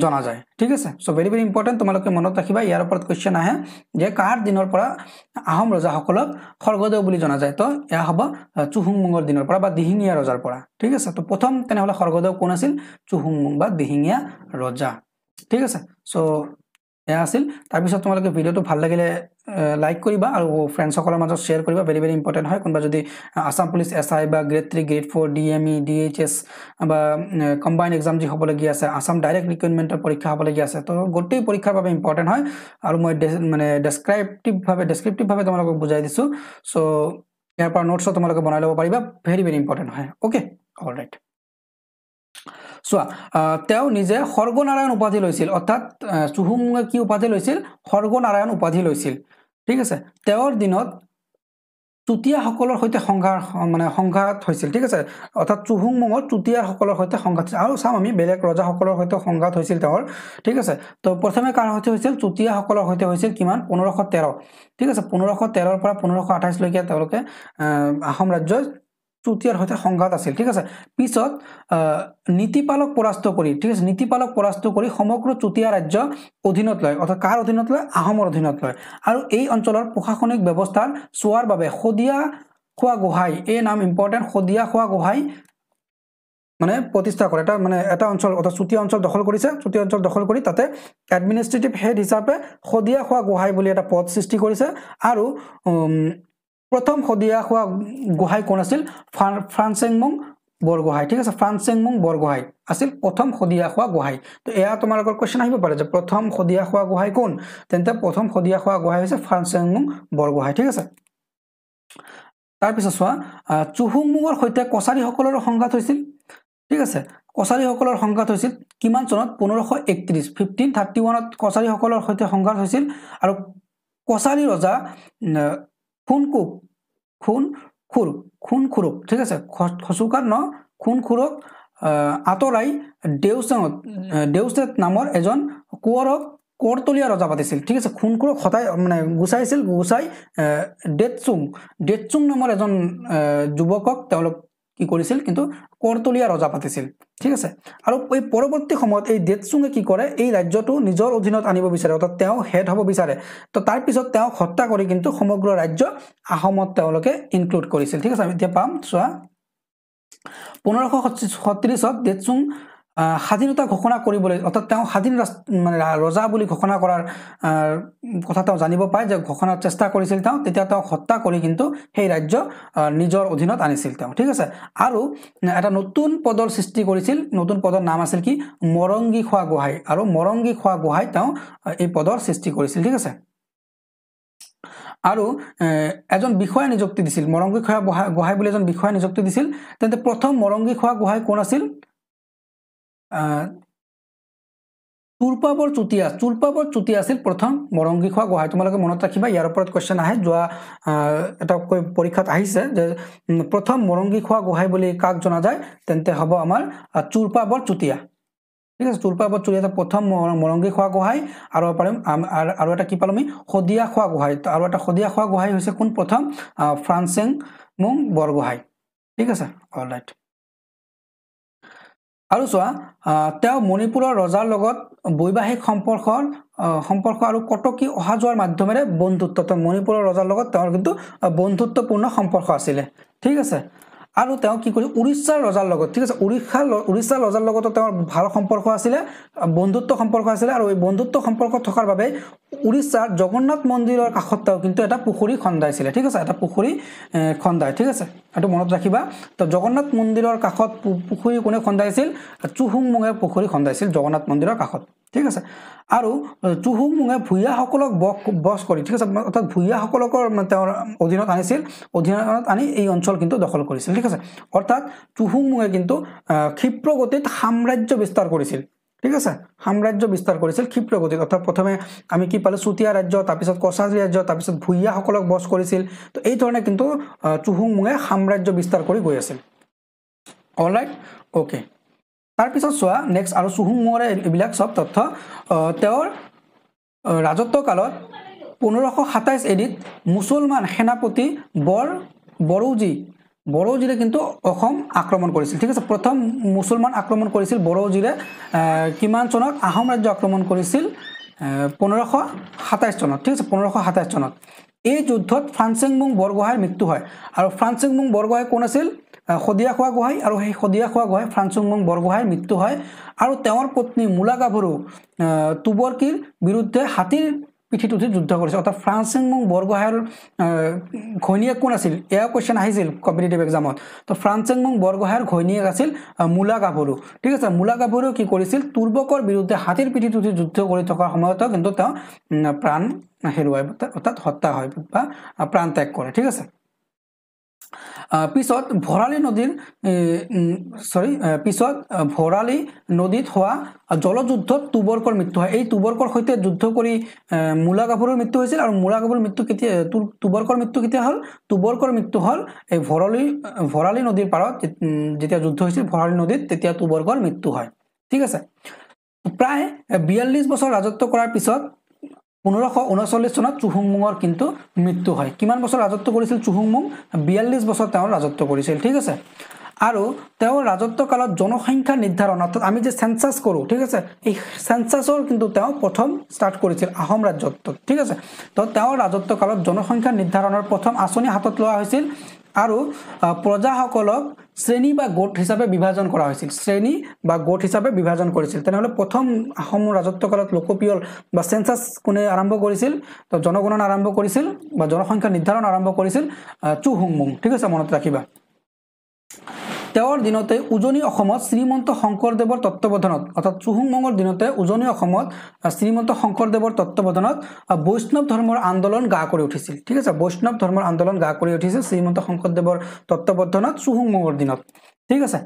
জনা যায় ঠিক আছে চ' ভেৰি ভেৰি ইম্পৰ্টেণ্ট তোমালোকে মনত ৰাখিবা ইয়াৰ ওপৰত কুৱেশ্যন আহে যে কাৰ দিনৰ পৰা আহোম ৰজাসকলক স্বৰ্গদেউ বুলি জনা যায় তো এয়া হ'ব চুহুংমুঙৰ দিনৰ পৰা বা দিহিঙীয়া ৰজাৰ পৰা ঠিক আছে তো প্ৰথম তেনেহ'লে স্বৰ্গদেউ কোন আছিল চুহুংমুং বা দিহিঙীয়া ৰজা ঠিক আছে চ' এয়া আছিল তাৰপিছত তোমালোকে ভিডিঅ'টো ভাল লাগিলে লাইক কৰিবা আৰু ফ্ৰেণ্ডছসকলৰ মাজত শ্বেয়াৰ কৰিবা ভেৰি ভেৰি ইম্পৰ্টেণ্ট হয় কোনোবা যদি আছাম পুলিচ এছ আই বা grade three grade four D M E D H S বা কম্বাইন এক্সাম যি হ'বলগীয়া আছে আছাম ডাইৰেক্ট ৰিক্ৰুইটমেণ্টৰ পৰীক্ষা হ'বলগীয়া আছে ত' গোটেই পৰীক্ষাৰ বাবে ইম্পৰ্টেণ্ট হয় আৰু মই মানে ডেছক্ৰাইপটিভভাৱে ডেছক্ৰিপটিভভাৱে তোমালোকক বুজাই দিছোঁ চ' ইয়াৰ পৰা নোটছো তোমালোকে বনাই ল'ব পাৰিবা ভেৰি ভেৰি ইম্পৰ্টেণ্ট হয় অ'কে অল ৰাইট চোৱা তেওঁ নিজে সৰ্গনাৰায়ণ উপাধি লৈছিল অৰ্থাৎ চুহুমুঙে কি উপাধি লৈছিল সৰ্গনাৰায়ণ উপাধি লৈছিল ঠিক আছে তেওঁৰ দিনত চুতীয়াসকলৰ সৈতে সংঘাৰ মানে সংঘাত হৈছিল ঠিক আছে অৰ্থাৎ চুহুংমুঙৰ চুতীয়াসকলৰ সৈতে সংঘাত হৈছিল আৰু চাম আমি বেলেগ ৰজাসকলৰ সৈতে সংঘাত হৈছিল তেওঁৰ ঠিক আছে তো প্ৰথমে কাৰ সৈতে হৈছিল চুতীয়াসকলৰ সৈতে হৈছিল কিমান পোন্ধৰশ তেৰ ঠিক আছে পোন্ধৰশ তেৰৰ পৰা পোন্ধৰশ আঠাইছলৈকে তেওঁলোকে আহোম ৰাজ্যই তৃতীয়ৰ সৈতে সংঘাত আছিল ঠিক আছে পিছত নীতিপালক পৰাস্ত কৰি ঠিক আছে নীতিপালক পৰাস্ত কৰি সমগ্ৰ চুতীয়া ৰাজ্য অধীনত লয় অৰ্থাৎ কাৰ অধীনত লয় আহোমৰ অধীনত লয় আৰু এই অঞ্চলৰ প্ৰশাসনিক ব্যৱস্থাৰ চোৱাৰ বাবে শদিয়া খোৱা গোহাঁই এই নাম ইম্পৰ্টেণ্ট শদিয়া খোৱা গোহাঁই মানে প্ৰতিষ্ঠা কৰে এটা মানে এটা অঞ্চল অৰ্থাৎ চুতীয়া অঞ্চল দখল কৰিছে চুতীয়া অঞ্চল দখল কৰি তাতে এডমিনিষ্ট্ৰেটিভ হেড হিচাপে শদিয়া খোৱা গোহাঁই বুলি এটা পদ সৃষ্টি কৰিছে আৰু প্ৰথম শদিয়া হোৱা গোহাঁই কোন আছিল ফ্ৰা ফ্ৰাঞ্চেংমুং বৰগোহাঁই ঠিক আছে ফ্ৰাঞ্চেংমুং বৰগোহাঁই আছিল প্ৰথম শদিয়া হোৱা গোহাঁই তো এয়া তোমালোকৰ কুৱেশ্যন আহিব পাৰে যে প্ৰথম শদিয়া হোৱা গোহাঁই কোন তেন্তে প্ৰথম শদিয়া হোৱা গোহাঁই হৈছে ফ্ৰাঞ্চেংমুং বৰগোহাঁই ঠিক আছে তাৰপিছত চোৱা চুহুংমুঙৰ সৈতে কছাৰীসকলৰ সংঘাত হৈছিল ঠিক আছে কছাৰীসকলৰ সংঘাত হৈছিল কিমান চনত পোন্ধৰশ একত্ৰিছ ফিফটিন থাৰ্টি ওৱানত কছাৰীসকলৰ সৈতে সংঘাত হৈছিল আৰু কছাৰী ৰজা খুন কুক খুন খুৰ খুন খুৰক ঠিক আছে খচুকা ন খুন খুৰক আঁতৰাই দেউচেঙত দেউচেত নামৰ এজন কোঁৱৰক কৰতলীয়া ৰজা পাতিছিল ঠিক আছে খুন খুৰক সদায় মানে গুচাইছিল গুচাই ডেটচুং ডেটচুং নামৰ এজন যুৱকক তেওঁলোক কি কৰিছিল কিন্তু কৰতলীয়া ৰজা পাতিছিল ঠিক আছে আৰু এই পৰৱৰ্তী সময়ত এই দেতচুঙে কি কৰে এই ৰাজ্যটো নিজৰ অধীনত আনিব বিচাৰে অৰ্থাৎ তেওঁ হেড হ'ব বিচাৰে তো তাৰ পিছত তেওঁক হত্যা কৰি কিন্তু সমগ্ৰ ৰাজ্য আহোমত তেওঁলোকে ইনক্লুড কৰিছিল ঠিক আছে আমি এতিয়া পাম চোৱা পোন্ধৰশ সত্ৰিছত দেতচুং স্বাধীনতা ঘোষণা কৰিবলৈ অৰ্থাৎ তেওঁ স্বাধীন মানে ৰজা বুলি ঘোষণা কৰাৰ কথা তেওঁ জানিব পায় যে ঘোষণাৰ চেষ্টা কৰিছিল তেওঁ তেতিয়া তেওঁ হত্যা কৰি কিন্তু সেই ৰাজ্য নিজৰ অধীনত আনিছিল তেওঁ ঠিক আছে আৰু এটা নতুন পদৰ সৃষ্টি কৰিছিল নতুন পদৰ নাম আছিল কি মৰংগী খোৱা গোহাঁই আৰু মৰংগী খোৱা গোহাঁই তেওঁ এই পদৰ সৃষ্টি কৰিছিল ঠিক আছে আৰু এজন বিষয়া নিযুক্তি দিছিল মৰংগী খোৱা গোহাঁই গোহাঁই বুলি এজন বিষয়া নিযুক্তি দিছিল তেন্তে প্ৰথম মৰংগী খোৱা গোহাঁই কোন আছিল তুৰ্পাবৰ চুতীয়া তুৰ্পাবৰ চুতীয়া আছিল প্ৰথম মৰংগী খোৱা গোহাঁই তোমালোকে মনত ৰাখিবা ইয়াৰ ওপৰত কুৱেশ্যন আহে যোৱা এটা পৰীক্ষাত আহিছে যে প্ৰথম মৰংগী খোৱা গোহাঁই বুলি কাক জনা যায় তেন্তে হ'ব আমাৰ তুৰ্পাবৰ চুতীয়া ঠিক আছে তুৰ্পাবৰ চুতীয়া প্ৰথম মৰংগী খোৱা গোহাঁই আৰু পাৰিম আৰু এটা কি পালো আমি শদিয়া খোৱা গোহাঁই আৰু এটা শদিয়া খোৱা গোহাঁই হৈছে কোন প্ৰথম ফ্ৰান্সেং মুং বৰগোহাঁই ঠিক আছে অল ৰাইট আৰু চোৱা তেওঁ মণিপুৰৰ ৰজাৰ লগত বৈবাহিক সম্পৰ্কৰ সম্পৰ্ক আৰু কটকী অহা যোৱাৰ মাধ্যমেৰে বন্ধুত্ব তেওঁ মণিপুৰৰ ৰজাৰ লগত তেওঁৰ কিন্তু বন্ধুত্বপূৰ্ণ সম্পৰ্ক আছিলে ঠিক আছে আৰু তেওঁ কি কৰিছে উৰিষ্যাৰ ৰজাৰ লগত ঠিক আছে উৰিষ্যা উৰিষ্যাৰ ৰজাৰ লগতো তেওঁৰ ভাল সম্পৰ্ক আছিলে বন্ধুত্ব সম্পৰ্ক আছিলে আৰু এই বন্ধুত্ব সম্পৰ্ক থকাৰ বাবে উৰিষ্যাৰ জগন্নাথ মন্দিৰৰ কাষত তেওঁ কিন্তু এটা পুখুৰী খন্দাইছিলে ঠিক আছে এটা পুখুৰী খন্দাই ঠিক আছে এইটো মনত ৰাখিবা তো জগন্নাথ মন্দিৰৰ কাষত পুখুৰী কোনে খন্দাইছিল চুহুংমুঙে পুখুৰী খন্দাইছিল জগন্নাথ মন্দিৰৰ কাষত ঠিক আছে আৰু চুহুংমুঙে ভূঞাসকলক বস কৰি ঠিক আছে অৰ্থাৎ ভূঞাসকলকৰ তেওঁৰ অধীনত আনিছিল অধীনত আনি এই অঞ্চল কিন্তু দখল কৰিছিল ঠিক আছে অৰ্থাৎ চুহুংমুঙে কিন্তু ক্ষিপ্ৰগতিত সাম্ৰাজ্য বিস্তাৰ কৰিছিল ঠিক আছে সাম্ৰাজ্য বিস্তাৰ কৰিছিল ক্ষিপ্ৰ গতিত অৰ্থাৎ প্ৰথমে আমি কি পালোঁ চুতীয়া ৰাজ্য তাৰপিছত কছাৰ ৰাজ্য তাৰপিছত ভূঞাসকলক বছ কৰিছিল তো ধৰণে কিন্তু চুহুংমুঙে সাম্ৰাজ্য বিস্তাৰ কৰি গৈ আছিল অল ৰাইট অ'কে তাৰপিছত চোৱা নেক্সট আৰু চুহুংমুঙৰে এইবিলাক চব তথ্য তেওঁৰ ৰাজত্ব কালত পোন্ধৰশ সাতাইছ এডিত মুছলমান সেনাপতি বৰ বৰৌজী বড়োজিৰে কিন্তু অসম আক্ৰমণ কৰিছিল ঠিক আছে প্ৰথম মুছলমান আক্ৰমণ কৰিছিল বড়োজিৰে কিমান চনত আহোম ৰাজ্য আক্ৰমণ কৰিছিল পোন্ধৰশ সাতাইছ চনত ঠিক আছে পোন্ধৰশ সাতাইছ চনত এই যুদ্ধত ফ্ৰান্সিংমুং বৰগোহাঁইৰ মৃত্যু হয় আৰু ফ্ৰান্সিংমুং বৰগোহাঁই কোন আছিল শদিয়া খোৱা গোহাঁই আৰু সেই শদিয়া খোৱা গোহাঁই ফ্ৰান্সিংমুং বৰগোহাঁইৰ মৃত্যু হয় আৰু তেওঁৰ পত্নী মূলা গাভৰু তুবৰকীৰ বিৰুদ্ধে হাতীৰ পিঠিত উঠি যুদ্ধ কৰিছে অৰ্থাৎ ফ্ৰান্সিং মুং বৰগোহাঁইৰ ঘৈণীয়েক কোন আছিল এয়া কুৱেশ্যন আহিছিল কম্পিটেটিভ এক্সামত তো ফ্ৰান্সিং মুং বৰগোহাঁইৰ ঘৈণীয়েক আছিল মুলা গাভৰু ঠিক আছে মুলা গাভৰুৱে কি কৰিছিল তুৰ্বকৰ বিৰুদ্ধে হাতীৰ পিঠিত উঠি যুদ্ধ কৰি থকাৰ সময়তো কিন্তু তেওঁ প্ৰাণ হেৰুৱাই অৰ্থাৎ হত্যা হয় বা প্ৰাণ ত্যাগ কৰে ঠিক আছে পিছত ভৰালী নদীৰ চৰি পিছত ভৰালী নদীত হোৱা জলযুদ্ধত তুবৰ্কৰ মৃত্যু হয় এই তুবৰ্কৰ সৈতে যুদ্ধ কৰি মূলা কাপুৰৰ মৃত্যু হৈছিল আৰু মূলা কাপুৰৰ মৃত্যু কেতিয়া তুবৰ্কৰ মৃত্যু কেতিয়া হ'ল তুবৰ্কৰ মৃত্যু হ'ল এই ভৰালী ভৰালী নদীৰ পাৰত যেতিয়া যুদ্ধ হৈছিল ভৰালী নদীত তেতিয়া তুবৰ্কৰ মৃত্যু হয় ঠিক আছে প্ৰায় বিয়াল্লিছ বছৰ ৰাজত্ব কৰাৰ পিছত পোন্ধৰশ ঊনচল্লিছ চনত চুহুংমুঙৰ কিন্তু মৃত্যু হয় কিমান বছৰ ৰাজত্ব কৰিছিল চুহুংমুং বিয়াল্লিছ বছৰ তেওঁ ৰাজত্ব কৰিছিল ঠিক আছে আৰু তেওঁৰ ৰাজত্ব কালত জনসংখ্যা নিৰ্ধাৰণ অৰ্থাৎ আমি যে চেঞ্চাছ কৰোঁ ঠিক আছে এই চেঞ্চাছৰ কিন্তু তেওঁ প্ৰথম ষ্টাৰ্ট কৰিছিল আহোম ৰাজ্যত্বত ঠিক আছে তো তেওঁৰ ৰাজত্ব কালত জনসংখ্যা নিৰ্ধাৰণৰ প্ৰথম আঁচনি হাতত লোৱা হৈছিল আৰু প্ৰজাসকলক শ্ৰেণী বা গোট হিচাপে বিভাজন কৰা হৈছিল শ্ৰেণী বা গোট হিচাপে বিভাজন কৰিছিল তেনেহ'লে প্ৰথম ৰাজত্ব কালত লোকপিয়ল বা চেঞ্চাছ কোনে আৰম্ভ কৰিছিল তো জনগণন আৰম্ভ কৰিছিল বা জনসংখ্যা নিৰ্ধাৰণ আৰম্ভ কৰিছিল চু হুংমুং ঠিক আছে মনত ৰাখিবা তেওঁৰ দিনতে উজনি অসমত শ্ৰীমন্ত শংকৰদেৱৰ তত্বাৱধানত অৰ্থাৎ চুহুংমঙৰ দিনতে উজনি অসমত শ্ৰীমন্ত শংকৰদেৱৰ তত্বাৱধানত বৈষ্ণৱ ধৰ্মৰ আন্দোলন গা কৰি উঠিছিল ঠিক আছে বৈষ্ণৱ ধৰ্মৰ আন্দোলন গা কৰি উঠিছিল শ্ৰীমন্ত শংকৰদেৱৰ চুহুং মঙৰ দিনত ঠিক আছে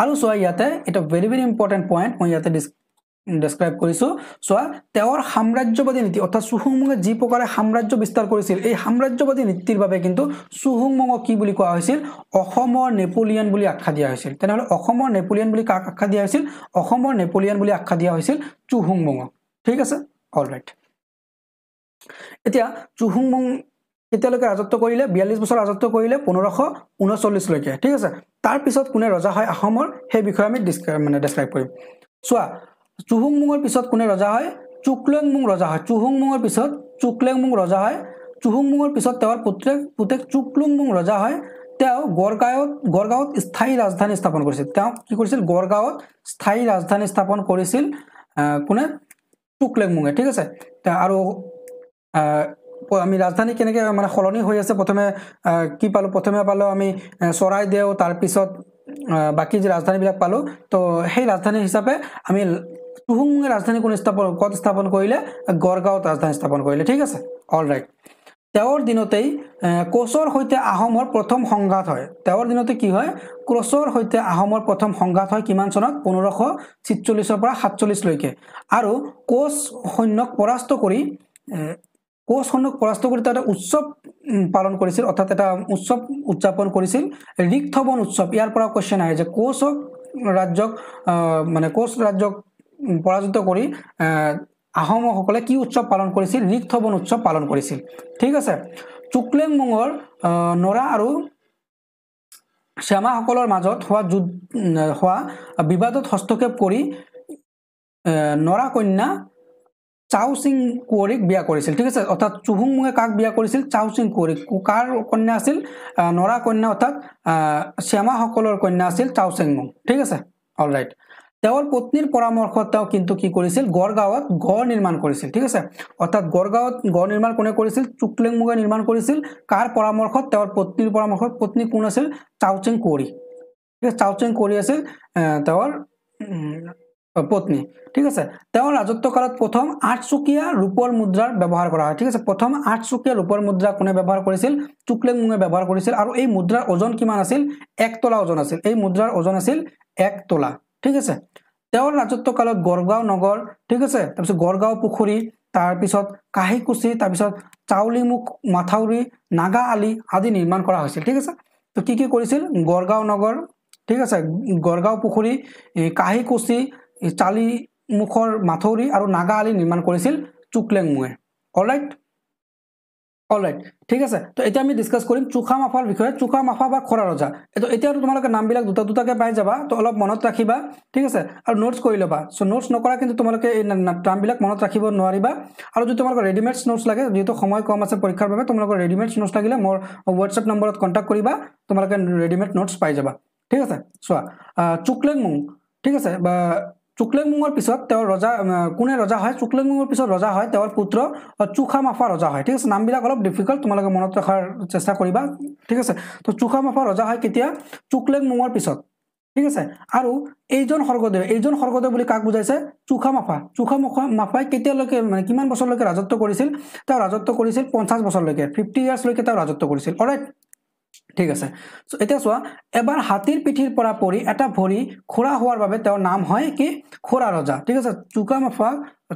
আৰু চোৱা ইয়াতে এটা ভেৰি ভেৰি ইম্পৰ্টেণ্ট পইণ্ট মই ইয়াতে ডিছ ডেছক্ৰাইব কৰিছোঁ চোৱা তেওঁৰ সাম্ৰাজ্যবাদী নীতি অৰ্থাৎ চুহুংমঙে যি প্ৰকাৰে সাম্ৰাজ্য বিস্তাৰ কৰিছিল এই সাম্ৰাজ্যবাদী নীতিৰ বাবে কিন্তু চুহুংমঙক কি বুলি কোৱা হৈছিল অসমৰ নেপলিয়ান বুলি আখ্যা দিয়া হৈছিল তেনেহ'লে অসমৰ নেপলিয়ান বুলি কাক আখ্যা দিয়া হৈছিল অসমৰ নেপলিয়ান বুলি আখ্যা দিয়া হৈছিল চুহুংমঙক ঠিক আছে অল ৰাইট এতিয়া চুহুংমং কেতিয়ালৈকে ৰাজত্ব কৰিলে বিয়াল্লিছ বছৰ ৰাজত্ব কৰিলে পোন্ধৰশ ঊনচল্লিছলৈকে ঠিক আছে তাৰপিছত কোনে ৰজা হয় আহোমৰ সেই বিষয়ে আমি মানে ডেছক্ৰাইব কৰিম চোৱা চুহুংমুঙৰ পিছত কোনে ৰজা হয় চুকলেংমুং ৰজা হয় চুহুংমুঙৰ পিছত চুকলেংমুং ৰজা হয় চুহুংমুঙৰ পিছত তেওঁৰ পুত্ৰেক পুতেক চুকলুংমুং ৰজা হয় তেওঁ গড়গাঁৱত গড়গাঁৱত স্থায়ী ৰাজধানী স্থাপন কৰিছিল তেওঁ কি কৰিছিল গড়গাঁৱত স্থায়ী ৰাজধানী স্থাপন কৰিছিল কোনে চুকলেংমুঙে ঠিক আছে আৰু আমি ৰাজধানী কেনেকৈ মানে সলনি হৈ আছে প্ৰথমে কি পালোঁ প্ৰথমে পালোঁ আমি চৰাইদেউ তাৰপিছত বাকী যি ৰাজধানীবিলাক পালোঁ তো সেই ৰাজধানী হিচাপে আমি তুহুংমুঙে ৰাজধানী কোন স্থাপন ক'ত স্থাপন কৰিলে গড়গাঁৱত ৰাজধানী স্থাপন কৰিলে ঠিক আছে অল ৰাইট তেওঁৰ দিনতেই কোচৰ সৈতে আহোমৰ প্ৰথম সংঘাত হয় তেওঁৰ দিনতে কি হয় কোচৰ সৈতে আহোমৰ প্ৰথম সংঘাত হয় কিমান চনত পোন্ধৰশ ছিচল্লিছৰ পৰা সাতচল্লিছলৈকে আৰু কোচ সৈন্যক পৰাস্ত কৰি কোচ সৈন্যক পৰাস্ত কৰি তাত উৎসৱ পালন কৰিছিল অৰ্থাৎ এটা উৎসৱ উদযাপন কৰিছিল ৰিক্থবন উৎসৱ ইয়াৰ পৰা কুৱেশ্যন আহে যে কোচক ৰাজ্যক মানে কোচ ৰাজ্যক পৰাজিত কৰি আহোমসকলে কি উৎসৱ পালন কৰিছিল ঋগ থবন উৎসৱ পালন কৰিছিল ঠিক আছে চুকলেংমুঙৰ নৰা আৰু শ্যামাসকলৰ মাজত হোৱা যুদ্ধ হোৱা বিবাদত হস্তক্ষেপ কৰি নৰা কন্যা চাও সিং কুঁৱৰীক বিয়া কৰিছিল ঠিক আছে অৰ্থাৎ চুহুংমুঙে কাক বিয়া কৰিছিল চাও সিং কুঁৱৰীক কাৰ কন্যা আছিল নৰা কন্যা অৰ্থাৎ শ্যামাসকলৰ কন্যা আছিল চাও সিংমুং ঠিক আছে অল ৰাইট তেওঁৰ পত্নীৰ পৰামৰ্শত তেওঁ কিন্তু কি কৰিছিল গড়গাঁৱত গড় নিৰ্মাণ কৰিছিল ঠিক আছে অৰ্থাৎ গড়গাঁৱত গড় নিৰ্মাণ কোনে কৰিছিল চুকলেংমুগে নিৰ্মাণ কৰিছিল কাৰ পৰামৰ্শত তেওঁৰ পত্নীৰ পৰামৰ্শত পত্নী কোন আছিল চাওচেং কুঁৱৰী ঠিক আছে চাওচিং কুঁৱৰী আছিল তেওঁৰ পত্নী ঠিক আছে তেওঁৰ ৰাজত্ব কালত প্ৰথম আঠচুকীয়া ৰূপৰ মুদ্ৰাৰ ব্যৱহাৰ কৰা হয় ঠিক আছে প্ৰথম আঠচুকীয়া ৰূপৰ মুদ্ৰা কোনে ব্যৱহাৰ কৰিছিল মুঙে ব্যৱহাৰ কৰিছিল আৰু এই মুদ্ৰাৰ ওজন কিমান আছিল এক তোলা ওজন আছিল এই মুদ্ৰাৰ ওজন আছিল এক তোলা ঠিক আছে তেওঁৰ ৰাজত্বকালত গড়গাঁও নগৰ ঠিক আছে তাৰপিছত গড়গাঁও পুখুৰী তাৰপিছত কাহিকুচি তাৰপিছত চাউলিমুখ মাথাউৰি নাগা আলি আদি নিৰ্মাণ কৰা হৈছিল ঠিক আছে তো কি কি কৰিছিল গড়গাঁও নগৰ ঠিক আছে গড়গাঁও পুখুৰী কাহিকুচি চালিমুখৰ মাথৌৰি আৰু নাগা আলি নিৰ্মাণ কৰিছিল চুকলেংমুৱে অলৰাইট অলৰাইট ঠিক আছে তো এতিয়া আমি ডিছকাছ কৰিম চোখা মাফাৰ বিষয়ে চোখা মাফা বা খৰা ৰজা তো এতিয়াতো তোমালোকে নামবিলাক দুটা দুটাকৈ পাই যাবা তো অলপ মনত ৰাখিবা ঠিক আছে আৰু নোটছ কৰি ল'বা চ' নোটছ নকৰা কিন্তু তোমালোকে এই নামবিলাক মনত ৰাখিব নোৱাৰিবা আৰু যদি তোমালোকৰ ৰেডিমেডছ নোটছ লাগে যিহেতু সময় কম আছে পৰীক্ষাৰ বাবে তোমালোকৰ ৰেডিমেডছ নোটছ লাগিলে মোৰ হোৱাটছএপ নম্বৰত কণ্টেক্ট কৰিবা তোমালোকে ৰেডিমেড নোটছ পাই যাবা ঠিক আছে চোৱা চুকলেং মোং ঠিক আছে বা চুকলেংমুঙৰ পিছত তেওঁ ৰজা কোনে ৰজা হয় চুকলেংমুঙৰ পিছত ৰজা হয় তেওঁৰ পুত্ৰ চুখা মাফা ৰজা হয় ঠিক আছে নামবিলাক অলপ ডিফিকাল্ট তোমালোকে মনত ৰখাৰ চেষ্টা কৰিবা ঠিক আছে তো চুখা মাফা ৰজা হয় কেতিয়া চুকলেংমুঙৰ পিছত ঠিক আছে আৰু এইজন স্বৰ্গদেৱ এইজন স্বৰ্গদেৱ বুলি কাক বুজাইছে চুখা মাফা চুখা মুখা মাফাই কেতিয়ালৈকে মানে কিমান বছৰলৈকে ৰাজত্ব কৰিছিল তেওঁ ৰাজত্ব কৰিছিল পঞ্চাছ বছৰলৈকে ফিফটি ইয়াৰ্ছলৈকে তেওঁ ৰাজত্ব কৰিছিল অলৰাইট ঠিক আছে এতিয়া চোৱা এবাৰ হাতীৰ পিঠিৰ পৰা পৰি এটা ভৰি খোৰা হোৱাৰ বাবে তেওঁৰ নাম হয় কি খোৰা ৰজা ঠিক আছে চুকা মাফা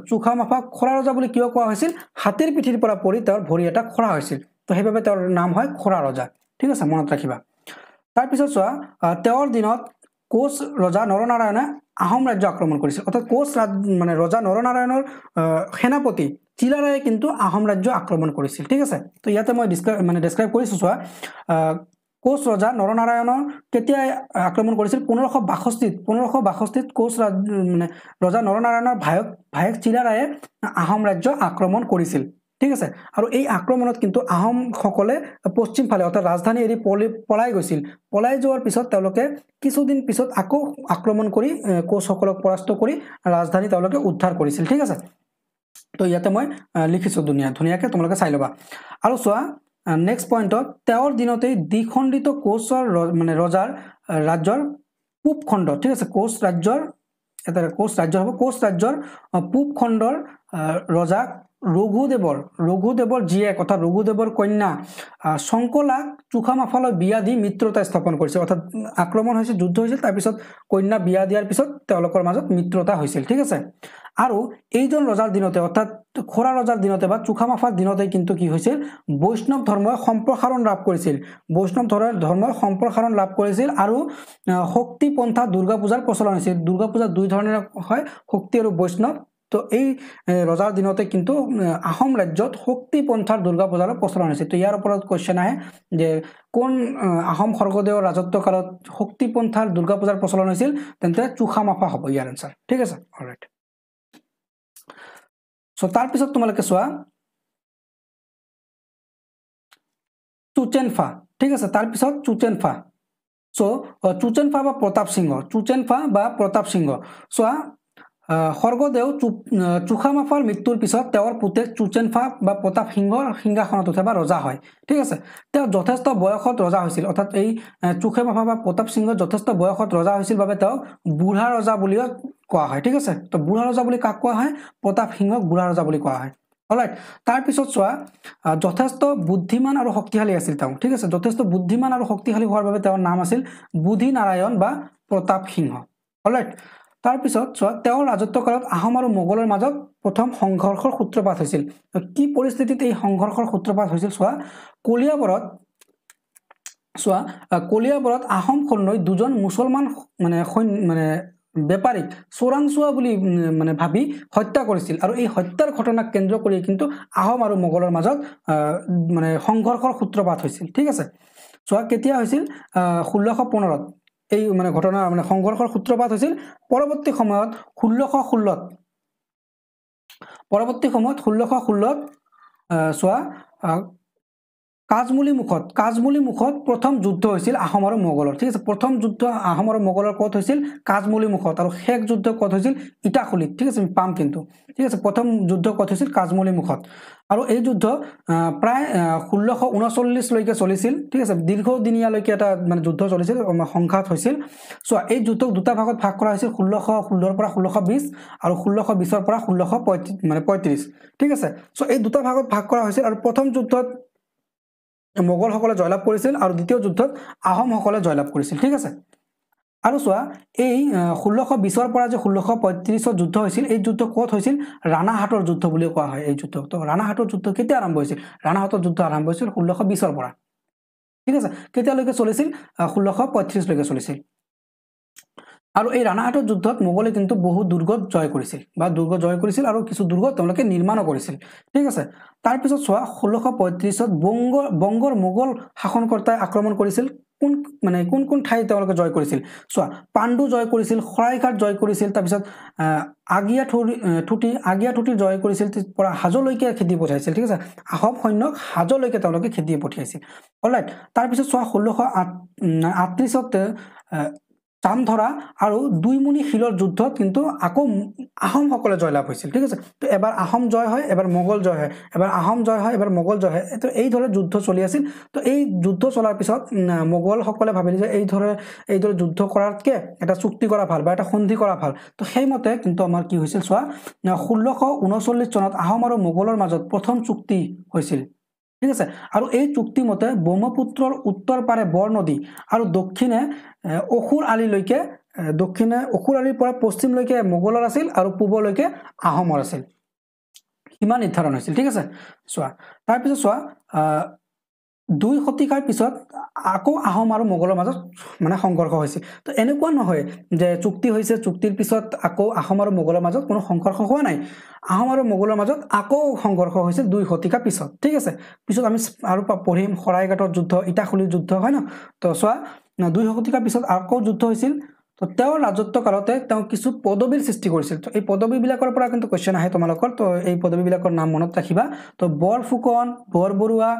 চুকা মাফা খোৰা ৰজা বুলি কিয় কোৱা হৈছিল হাতীৰ পিঠিৰ পৰা পৰি তেওঁৰ ভৰি এটা খোৰা হৈছিল তো সেইবাবে তেওঁৰ নাম হয় খোৰা ৰজা ঠিক আছে মনত ৰাখিবা তাৰপিছত চোৱা তেওঁৰ দিনত কোচ ৰজা নৰনাৰায়ণে আহোম ৰাজ্য আক্ৰমণ কৰিছিল অৰ্থাৎ কোচ ৰাজ মানে ৰজা নৰনাৰায়ণৰ সেনাপতি তিলাৰাই কিন্তু আহোম ৰাজ্য আক্ৰমণ কৰিছিল ঠিক আছে ত' ইয়াতে মই ডিছক্ৰাইব মানে ডিছক্ৰাইব কৰিছোঁ চোৱা কোচ ৰজা নৰনাৰায়ণৰ কেতিয়া আক্ৰমণ কৰিছিল পোন্ধৰশ বাষষ্ঠিত পোন্ধৰশ বাষষ্ঠিত কোচ ৰাজ মানে ৰজা নৰনাৰায়ণৰ ভায়েক ভায়েক চিলাৰায়ে আহোম ৰাজ্য আক্ৰমণ কৰিছিল ঠিক আছে আৰু এই আক্ৰমণত কিন্তু আহোমসকলে পশ্চিমফালে অৰ্থাৎ ৰাজধানী এৰি পলি পলাই গৈছিল পলাই যোৱাৰ পিছত তেওঁলোকে কিছুদিন পিছত আকৌ আক্ৰমণ কৰি কোচসকলক পৰাস্ত কৰি ৰাজধানী তেওঁলোকে উদ্ধাৰ কৰিছিল ঠিক আছে তো ইয়াতে মই লিখিছো ধুনীয়া ধুনীয়াকৈ তোমালোকে চাই ল'বা আৰু চোৱা নেক্সট পইণ্টত তেওঁৰ দিনতেই দ্বিখণ্ডিত কোচৰ মানে ৰজাৰ ৰাজ্যৰ পূব খণ্ড ঠিক আছে কোচ ৰাজ্যৰ এটা কোচ ৰাজ্য হ'ব কোচ ৰাজ্যৰ পূব খণ্ডৰ ৰজা ৰঘুদেৱৰ ৰঘুদেৱৰ জীয়েক অৰ্থাৎ ৰঘুদেৱৰ কন্যা শংকলাক চুখামাফালৰ বিয়া দি মিত্ৰতা স্থাপন কৰিছিল অৰ্থাৎ আক্ৰমণ হৈছিল যুদ্ধ হৈছিল তাৰপিছত কন্যা বিয়া দিয়াৰ পিছত তেওঁলোকৰ মাজত মিত্ৰতা হৈছিল ঠিক আছে আৰু এইজন ৰজাৰ দিনতে অৰ্থাৎ খোৰা ৰজাৰ দিনতে বা চোখা মাফাৰ দিনতে কিন্তু কি হৈছিল বৈষ্ণৱ ধৰ্মই সম্প্ৰসাৰণ লাভ কৰিছিল বৈষ্ণৱ ধৰ্মৰ ধৰ্মই সম্প্ৰসাৰণ লাভ কৰিছিল আৰু শক্তি পন্থা দুৰ্গা পূজাৰ প্ৰচলন হৈছিল দুৰ্গা পূজা দুই ধৰণেৰে হয় শক্তি আৰু বৈষ্ণৱ তো এই ৰজাৰ দিনতে কিন্তু আহোম ৰাজ্যত শক্তি পন্থাৰ দুৰ্গা পূজাৰ প্ৰচলন হৈছে তো ইয়াৰ ওপৰত কুৱেশ্যন আহে যে কোন আহোম স্বৰ্গদেৱৰ কালত শক্তি পন্থাৰ দুৰ্গা পূজাৰ প্ৰচলন হৈছিল তেন্তে চুখামাফা হ'ব ইয়াৰ এনচাৰ ঠিক আছে অলৰাইট চ' তাৰপিছত তোমালোকে চোৱা চুচেনফা ঠিক আছে তাৰপিছত চুচেনফা চ' চুচেনফা বা প্ৰতাপ সিংহ চুচেনফা বা প্ৰতাপ সিংহ চোৱা স্বৰ্গদেউ চু চুখামাফাৰ মৃত্যুৰ পিছত তেওঁৰ পুতেক চুচেনফা বা প্ৰতাপ সিংহৰ সিংহাসনত উঠে বা ৰজা হয় ঠিক আছে তেওঁ যথেষ্ট বয়সত ৰজা হৈছিল অৰ্থাৎ এই মাফা বা প্ৰতাপ সিংহ যথেষ্ট বয়সত ৰজা হৈছিল বাবে তেওঁক বুঢ়া ৰজা বুলিও কোৱা হয় ঠিক আছে তো বুঢ়া ৰজা বুলি কাক কোৱা হয় প্ৰতাপ সিংহক বুঢ়া ৰজা বুলি কোৱা হয় অলৰাইট পিছত চোৱা যথেষ্ট বুদ্ধিমান আৰু শক্তিশালী আছিল তেওঁ ঠিক আছে যথেষ্ট বুদ্ধিমান আৰু শক্তিশালী হোৱাৰ বাবে তেওঁৰ নাম আছিল বুধি নাৰায়ণ বা প্ৰতাপ সিংহ অলৰাইট তাৰপিছত চোৱা তেওঁৰ কালত আহোম আৰু মোগলৰ মাজত প্ৰথম সংঘৰ্ষৰ সূত্ৰপাত হৈছিল কি পৰিস্থিতিত এই সংঘৰ্ষৰ সূত্ৰপাত হৈছিল চোৱা কলিয়াবৰত চোৱা কলিয়াবৰত আহোম সৈন্যই দুজন মুছলমান মানে সৈন্য মানে বেপাৰীক চোৰাংচোৱা বুলি মানে ভাবি হত্যা কৰিছিল আৰু এই হত্যাৰ ঘটনাক কেন্দ্ৰ কৰি কিন্তু আহোম আৰু মোগলৰ মাজত মানে সংঘৰ্ষৰ সূত্ৰপাত হৈছিল ঠিক আছে চোৱা কেতিয়া হৈছিল ষোল্লশ পোন্ধৰত এই মানে ঘটনা মানে সংঘৰ্ষৰ সূত্ৰপাত হৈছিল পৰৱৰ্তী সময়ত ষোল্লশ ষোল্লত পৰৱৰ্তী সময়ত ষোল্লশ ষোল্লত চোৱা কাজমলি মুখত কাজমলি মুখত প্ৰথম যুদ্ধ হৈছিল আহোমৰ মোগলৰ ঠিক আছে প্ৰথম যুদ্ধ আহোমৰ মোগলৰ ক'ত হৈছিল কাজমলি মুখত আৰু শেষ যুদ্ধ ক'ত হৈছিল ইটাখুলিত ঠিক আছে আমি পাম কিন্তু ঠিক আছে প্ৰথম যুদ্ধ ক'ত হৈছিল কাজমলি মুখত আৰু এই যুদ্ধ প্ৰায় ষোল্লশ ঊনচল্লিছলৈকে চলিছিল ঠিক আছে দীৰ্ঘদিনীয়ালৈকে এটা মানে যুদ্ধ চলিছিল সংঘাত হৈছিল চোৱা এই যুদ্ধক দুটা ভাগত ভাগ কৰা হৈছিল ষোল্লশ ষোল্লৰ পৰা ষোল্লশ বিছ আৰু ষোল্লশ বিছৰ পৰা ষোল্লশ পঁয়ত্ৰিছ মানে পঁয়ত্ৰিছ ঠিক আছে চ' এই দুটা ভাগত ভাগ কৰা হৈছিল আৰু প্ৰথম যুদ্ধত মোগলসকলে জয়লাভ কৰিছিল আৰু দ্বিতীয় যুদ্ধত আহোমসকলে জয়লাভ কৰিছিল ঠিক আছে আৰু চোৱা এই ষোল্লশ বিছৰ পৰা যে ষোল্লশ পঁয়ত্ৰিছত যুদ্ধ হৈছিল এই যুদ্ধ ক'ত হৈছিল ৰাণাহাটৰ যুদ্ধ বুলি কোৱা হয় এই যুদ্ধ তো ৰাণাহাটৰ যুদ্ধ কেতিয়া আৰম্ভ হৈছিল ৰাণাহাটৰ যুদ্ধ আৰম্ভ হৈছিল ষোল্লশ বিছৰ পৰা ঠিক আছে কেতিয়ালৈকে চলিছিল ষোল্লশ পঁয়ত্ৰিছলৈকে চলিছিল আৰু এই ৰাণাহাটৰ যুদ্ধত মোগলে কিন্তু বহু দুৰ্গ জয় কৰিছিল বা দুৰ্গ জয় কৰিছিল আৰু কিছু দুৰ্গ তেওঁলোকে নিৰ্মাণো কৰিছিল ঠিক আছে তাৰপিছত চোৱা ষোল্লশ পঁয়ত্ৰিছত বংগ বংগৰ মোগল শাসনকৰ্তাই আক্ৰমণ কৰিছিল কোন মানে কোন কোন ঠাই তেওঁলোকে জয় কৰিছিল চোৱা পাণ্ডু জয় কৰিছিল শৰাইঘাট জয় কৰিছিল তাৰপিছত আগিয়া থুৰি থুটি আগিয়া থুটি জয় কৰিছিল পৰা হাজলৈকে খেদি পঠিয়াইছিল ঠিক আছে আহব সৈন্যক হাজলৈকে তেওঁলোকে খেদি পঠিয়াইছিল অলৰাইট তাৰপিছত চোৱা ষোল্লশ আঠ আঠত্ৰিছত টান ধৰা আৰু দুইমুনি শিলৰ যুদ্ধত কিন্তু আকৌ আহোমসকলে জয়লাভ হৈছিল ঠিক আছে তো এবাৰ আহোম জয় হয় এবাৰ মোগল জয় হয় এবাৰ আহোম জয় হয় এবাৰ মোগল জয় হয় তো এইদৰে যুদ্ধ চলি আছিল তো এই যুদ্ধ চলাৰ পিছত মোগলসকলে ভাবিলে যে এইদৰে এইদৰে যুদ্ধ কৰাতকৈ এটা চুক্তি কৰা ভাল বা এটা সন্ধি কৰা ভাল তো সেইমতে কিন্তু আমাৰ কি হৈছিল চোৱা ষোল্লশ ঊনচল্লিছ চনত আহোম আৰু মোগলৰ মাজত প্ৰথম চুক্তি হৈছিল ঠিক আছে আৰু এই চুক্তি মতে ব্ৰহ্মপুত্ৰৰ উত্তৰ পাৰে বৰ নদী আৰু দক্ষিণে অসুৰ আলিলৈকে দক্ষিণে অসুৰ আলিৰ পৰা পশ্চিমলৈকে মোগলৰ আছিল আৰু পূবলৈকে আহোমৰ আছিল সীমা নিৰ্ধাৰণ হৈছিল ঠিক আছে চোৱা তাৰপিছত চোৱা দুই শতিকাৰ পিছত আকৌ আহোম আৰু মোগলৰ মাজত মানে সংঘৰ্ষ হৈছিল তো এনেকুৱা নহয় যে চুক্তি হৈছে চুক্তিৰ পিছত আকৌ আহোম আৰু মোগলৰ মাজত কোনো সংঘৰ্ষ হোৱা নাই আহোম আৰু মোগলৰ মাজত আকৌ সংঘৰ্ষ হৈছিল দুই শতিকা পিছত ঠিক আছে পিছত আমি আৰু পঢ়িম শৰাইঘাটৰ যুদ্ধ ইটাখুলিৰ যুদ্ধ হয় ন তো চোৱা দুই শতিকাৰ পিছত আকৌ যুদ্ধ হৈছিল তো তেওঁৰ ৰাজত্ব কালতে তেওঁ কিছু পদবীৰ সৃষ্টি কৰিছিল তো এই পদবীবিলাকৰ পৰা কিন্তু কুৱেশ্যন আহে তোমালোকৰ তো এই পদবীবিলাকৰ নাম মনত ৰাখিবা তো বৰফুকন বৰবৰুৱা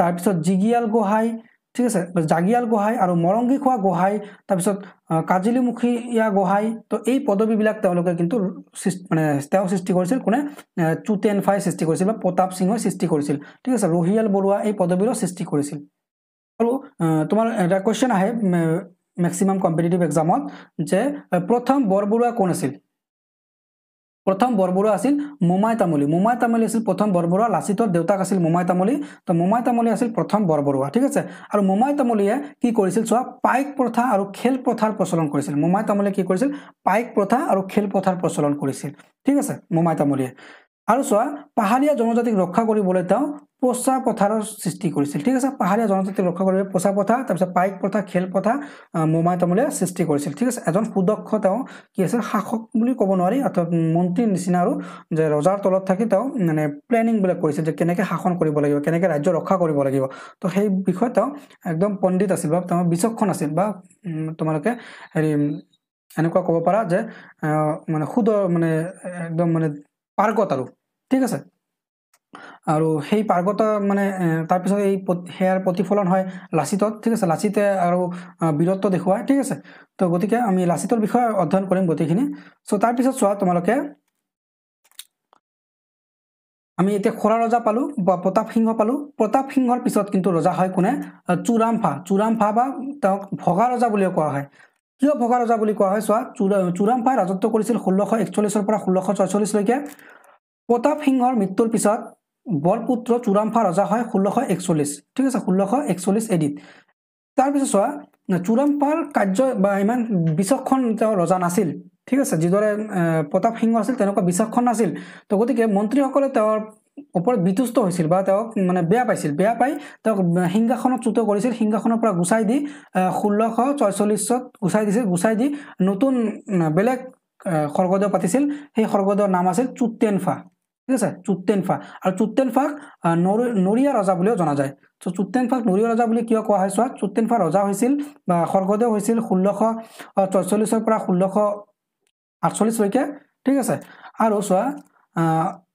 তাৰপিছত জিগিয়াল গোহাঁই ঠিক আছে জাগিয়াল গোহাঁই আৰু মৰঙ্গী খোৱা গোহাঁই তাৰপিছত কাজিলিমুখীয়া গোহাঁই তো এই পদবীবিলাক তেওঁলোকে কিন্তু মানে তেওঁ সৃষ্টি কৰিছিল কোনে চুটেন ফাই সৃষ্টি কৰিছিল বা প্ৰতাপ সিঙৰ সৃষ্টি কৰিছিল ঠিক আছে ৰহিয়াল বৰুৱা এই পদবীৰো সৃষ্টি কৰিছিল আৰু তোমাৰ এটা কুৱেশ্যন আহে মেক্সিমাম কম্পিটিটিভ এক্সামত যে প্ৰথম বৰবৰুৱা কোন আছিল প্ৰথম বৰবৰুৱা আছিল মোমাই তামুলী মোমাই তামুলী আছিল প্ৰথম বৰবৰুৱা লাচিতৰ দেউতাক আছিল মোমাই তামুলী তো মোমাই তামুলী আছিল প্ৰথম বৰবৰুৱা ঠিক আছে আৰু মোমাই তামুলীয়ে কি কৰিছিল চোৱা পাইক প্ৰথা আৰু খেল পথাৰ প্ৰচলন কৰিছিল মোমাই তামুলীয়ে কি কৰিছিল পাইক প্ৰথা আৰু খেল পথাৰ প্ৰচলন কৰিছিল ঠিক আছে মোমাই তামুলীয়ে আৰু চোৱা পাহাৰীয়া জনজাতিক ৰক্ষা কৰিবলৈ তেওঁ পচা পথাৰৰ সৃষ্টি কৰিছিল ঠিক আছে পাহাৰীয়া জনজাতিক ৰক্ষা কৰিবলৈ পচা পথা তাৰপিছত পাইক প্ৰথা খেল প্ৰথা মোমাই তামোলীয়া সৃষ্টি কৰিছিল ঠিক আছে এজন সুদক্ষ তেওঁ কি আছিল শাসক বুলি ক'ব নোৱাৰি অৰ্থাৎ মন্ত্ৰীৰ নিচিনা আৰু যে ৰজাৰ তলত থাকি তেওঁ মানে প্লেনিংবিলাক কৰিছিল যে কেনেকৈ শাসন কৰিব লাগিব কেনেকৈ ৰাজ্য ৰক্ষা কৰিব লাগিব তো সেই বিষয়ে তেওঁ একদম পণ্ডিত আছিল বা তেওঁ বিচক্ষণ আছিল বা তোমালোকে হেৰি এনেকুৱা ক'ব পাৰা যে মানে সুদ মানে একদম মানে পাৰ্গত আৰু ঠিক আছে আৰু সেই পাৰ্গত মানে তাৰপিছত এই সেয়াৰ প্ৰতিফলন হয় লাচিতত ঠিক আছে লাচিতে আৰু বীৰত্ব দেখুৱাই ঠিক আছে তো গতিকে আমি লাচিতৰ বিষয়ে অধ্যয়ন কৰিম গোটেইখিনি চ' তাৰপিছত চোৱা তোমালোকে আমি এতিয়া খোৰা ৰজা পালোঁ বা প্ৰতাপ সিংহ পালোঁ প্ৰতাপ সিংহৰ পিছত কিন্তু ৰজা হয় কোনে চোৰাম ফা চোৰাম ফা বা তেওঁক ভগা ৰজা বুলিও কোৱা হয় কিয় ভগা ৰজা বুলি কোৱা হয় চোৱা চুৰাম্পাই ৰাজত্ব কৰিছিল ষোল্লশ একচল্লিছৰ পৰা ষোল্লশ ছয়চল্লিছলৈকে প্ৰতাপ সিংহৰ মৃত্যুৰ পিছত বৰপুত্ৰ চুৰাম্পা ৰজা হয় ষোল্লশ একচল্লিছ ঠিক আছে ষোল্লশ একচল্লিছ এদিত তাৰপিছত চোৱা চুৰাম্পাৰ কাৰ্য বা ইমান বিচক্ষণ তেওঁ ৰজা নাছিল ঠিক আছে যিদৰে প্ৰতাপ সিংহ আছিল তেনেকুৱা বিচক্ষণ নাছিল ত' গতিকে মন্ত্ৰীসকলে তেওঁৰ ওপৰত বিতুষ্ট হৈছিল বা তেওঁক মানে বেয়া পাইছিল বেয়া পাই তেওঁক সিংহাসনত চুত কৰিছিল সিংহাসনৰ পৰা গুচাই দি ষোল্লশ ছয়চল্লিছত গুচাই দিছিল গুচাই দি নতুন বেলেগ স্বৰ্গদেউ পাতিছিল সেই স্বৰ্গদেউৰ নাম আছিল চুট্টেনফা ঠিক আছে চুট্টেনফা আৰু চুট্টেনফাক নৰিয়া ৰজা বুলিও জনা যায় চ' চুট্টেনফাক নৰিয়া ৰজা বুলি কিয় কোৱা হয় চোৱা চুট্টেনফা ৰজা হৈছিল বা স্বৰ্গদেউ হৈছিল ষোল্লশ ছয়চল্লিছৰ পৰা ষোল্লশ আঠচল্লিছলৈকে ঠিক আছে আৰু চোৱা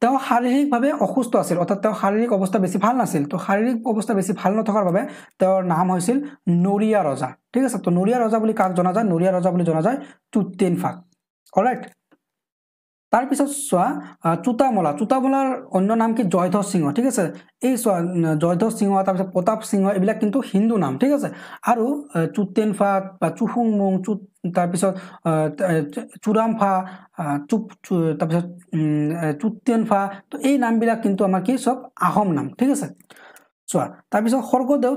তেওঁ শাৰীৰিকভাৱে অসুস্থ আছিল অৰ্থাৎ তেওঁৰ শাৰীৰিক অৱস্থা বেছি ভাল নাছিল তো শাৰীৰিক অৱস্থা বেছি ভাল নথকাৰ বাবে তেওঁৰ নাম হৈছিল নৰিয়া ৰজা ঠিক আছে তো নৰিয়া ৰজা বুলি কাক জনা যায় নৰিয়া ৰজা বুলি জনা যায় টুটেন ফাক অলৰাইট তাৰপিছত চোৱা চোতামলা চোতামলাৰ অন্য নাম কি জয়ধৰ সিংহ ঠিক আছে এই চোৱা জয়ধৰ সিংহ তাৰপিছত প্ৰতাপ সিংহ এইবিলাক কিন্তু হিন্দু নাম ঠিক আছে আৰু চুটেন ফাক বা চুহুংমুং চুত তাৰপিছত চুৰামফা চুপ তাৰপিছত চুটিয়েনফা তো এই নামবিলাক কিন্তু আমাৰ কি চব আহোম নাম ঠিক আছে চোৱা তাৰপিছত স্বৰ্গদেউ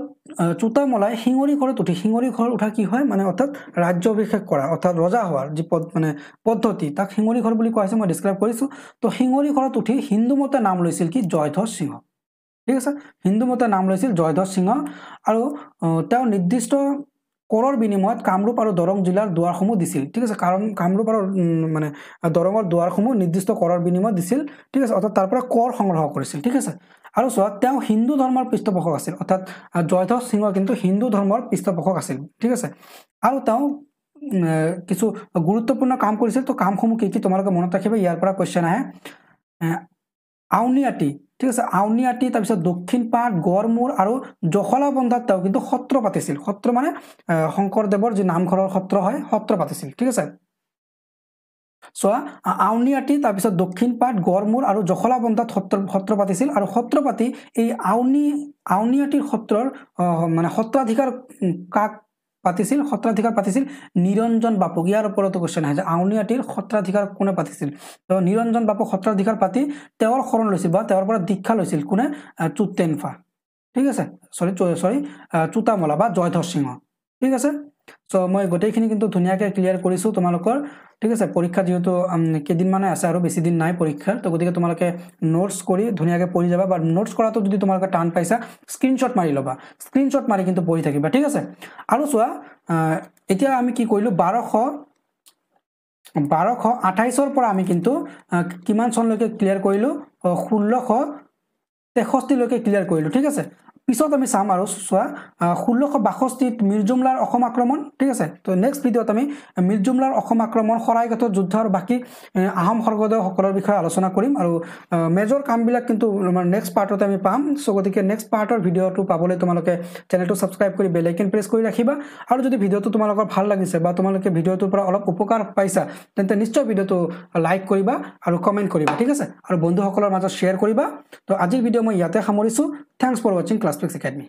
চোতামলাই শিঙৰি ঘৰত উঠি শিঙৰি ঘৰত উঠা কি হয় মানে অৰ্থাৎ ৰাজ্য অভিষেক কৰা অৰ্থাৎ ৰজা হোৱাৰ যি পদ মানে পদ্ধতি তাক শিঙৰি ঘৰ বুলি কোৱা হৈছে মই ডিছক্ৰাইব কৰিছোঁ তো শিঙৰি ঘৰত উঠি হিন্দু মতে নাম লৈছিল কি জয়ধ্বজ সিংহ ঠিক আছে হিন্দু মতে নাম লৈছিল জয়ধ্বজ সিংহ আৰু তেওঁ নিৰ্দিষ্ট কৰৰ বিনিময়ত কামৰূপ আৰু দৰং জিলাৰ দুৱাৰসমূহ দিছিল ঠিক আছে কাৰণ কামৰূপ আৰু মানে দৰঙৰ দুৱাৰসমূহ নিৰ্দিষ্ট কৰৰ বিনিময়ত দিছিল ঠিক আছে অৰ্থাৎ তাৰ পৰা কৰ সংগ্ৰহ কৰিছিল ঠিক আছে আৰু চোৱা তেওঁ হিন্দু ধৰ্মৰ পৃষ্ঠপোষক আছিল অৰ্থাৎ জয়ধ সিঙৰ কিন্তু হিন্দু ধৰ্মৰ পৃষ্ঠপোষক আছিল ঠিক আছে আৰু তেওঁ কিছু গুৰুত্বপূৰ্ণ কাম কৰিছিল তো কামসমূহ কি কি তোমালোকে মনত ৰাখিবা ইয়াৰ পৰা কুৱেশ্যন আহে আউনীআটী ঠিক আছে আউনিআটি তাৰপিছত দক্ষিণ দক্ষিণপাট গড়মূৰ আৰু জখলাবন্ধাত তেওঁ কিন্তু সত্ৰ পাতিছিল সত্ৰ মানে শংকৰদেৱৰ যি নামঘৰৰ সত্ৰ হয় সত্ৰ পাতিছিল ঠিক আছে চোৱা আউনিআটি তাৰপিছত দক্ষিণ দক্ষিণপাট গড়মূৰ আৰু জখলাবন্ধাত সত্ৰ সত্ৰ পাতিছিল আৰু সত্ৰ পাতি এই আউনি আউনিআটিৰ সত্ৰৰ মানে সত্ৰাধিকাৰ কাক পাতিছিল সত্ৰাধিকাৰ পাতিছিল নিৰঞ্জন বাপুক ইয়াৰ ওপৰতো কুৱেশ্যন আহিছে যে আউনীআটিৰ সত্ৰাধিকাৰ কোনে পাতিছিল তো নিৰঞ্জন বাপুক সত্ৰাধিকাৰ পাতি তেওঁৰ শৰণ লৈছিল বা তেওঁৰ পৰা দীক্ষা লৈছিল কোনে চুটেনফা ঠিক আছে চৰি চৰি চুতামলা বা জয়ধৰ সিংহ ঠিক আছে চ' মই গোটেইখিনি কিন্তু ধুনীয়াকৈ ক্লিয়াৰ কৰিছোঁ তোমালোকৰ ঠিক আছে পৰীক্ষা যিহেতু কেইদিনমানে আছে আৰু বেছি দিন নাই পৰীক্ষাৰ ত' গতিকে তোমালোকে নোটছ কৰি ধুনীয়াকৈ পঢ়ি যাবা বা নোটছ কৰাটো যদি তোমালোকে টান পাইছা স্ক্ৰীণশ্বট মাৰি ল'বা স্ক্ৰীণশ্বট মাৰি কিন্তু পঢ়ি থাকিবা ঠিক আছে আৰু চোৱা এতিয়া আমি কি কৰিলোঁ বাৰশ বাৰশ আঠাইছৰ পৰা আমি কিন্তু কিমান চনলৈকে ক্লিয়াৰ কৰিলোঁ ষোল্লশ তেষষ্ঠিলৈকে ক্লিয়াৰ কৰিলোঁ ঠিক আছে পিছত আমি চাম আৰু চোৱা ষোল্লশ বাষষ্ঠিত মিৰ্জুমলাৰ অসম আক্ৰমণ ঠিক আছে তো নেক্সট ভিডিঅ'ত আমি মিৰ্জুমলাৰ অসম আক্ৰমণ শৰাইঘাটত যুদ্ধ আৰু বাকী আহোম স্বৰ্গদেউসকলৰ বিষয়ে আলোচনা কৰিম আৰু মেজৰ কামবিলাক কিন্তু আমাৰ নেক্সট পাৰ্টতে আমি পাম চ' গতিকে নেক্সট পাৰ্টৰ ভিডিঅ'টো পাবলৈ তোমালোকে চেনেলটো ছাবস্ক্ৰাইব কৰি বেলেগ প্ৰেছ কৰি ৰাখিবা আৰু যদি ভিডিঅ'টো তোমালোকৰ ভাল লাগিছে বা তোমালোকে ভিডিঅ'টোৰ পৰা অলপ উপকাৰ পাইছা তেন্তে নিশ্চয় ভিডিঅ'টো লাইক কৰিবা আৰু কমেণ্ট কৰিবা ঠিক আছে আৰু বন্ধুসকলৰ মাজত শ্বেয়াৰ কৰিবা তো আজিৰ ভিডিঅ' মই ইয়াতে সামৰিছোঁ থেংকছ ফৰ ৱাচিং ক্লাছ Prospects Academy.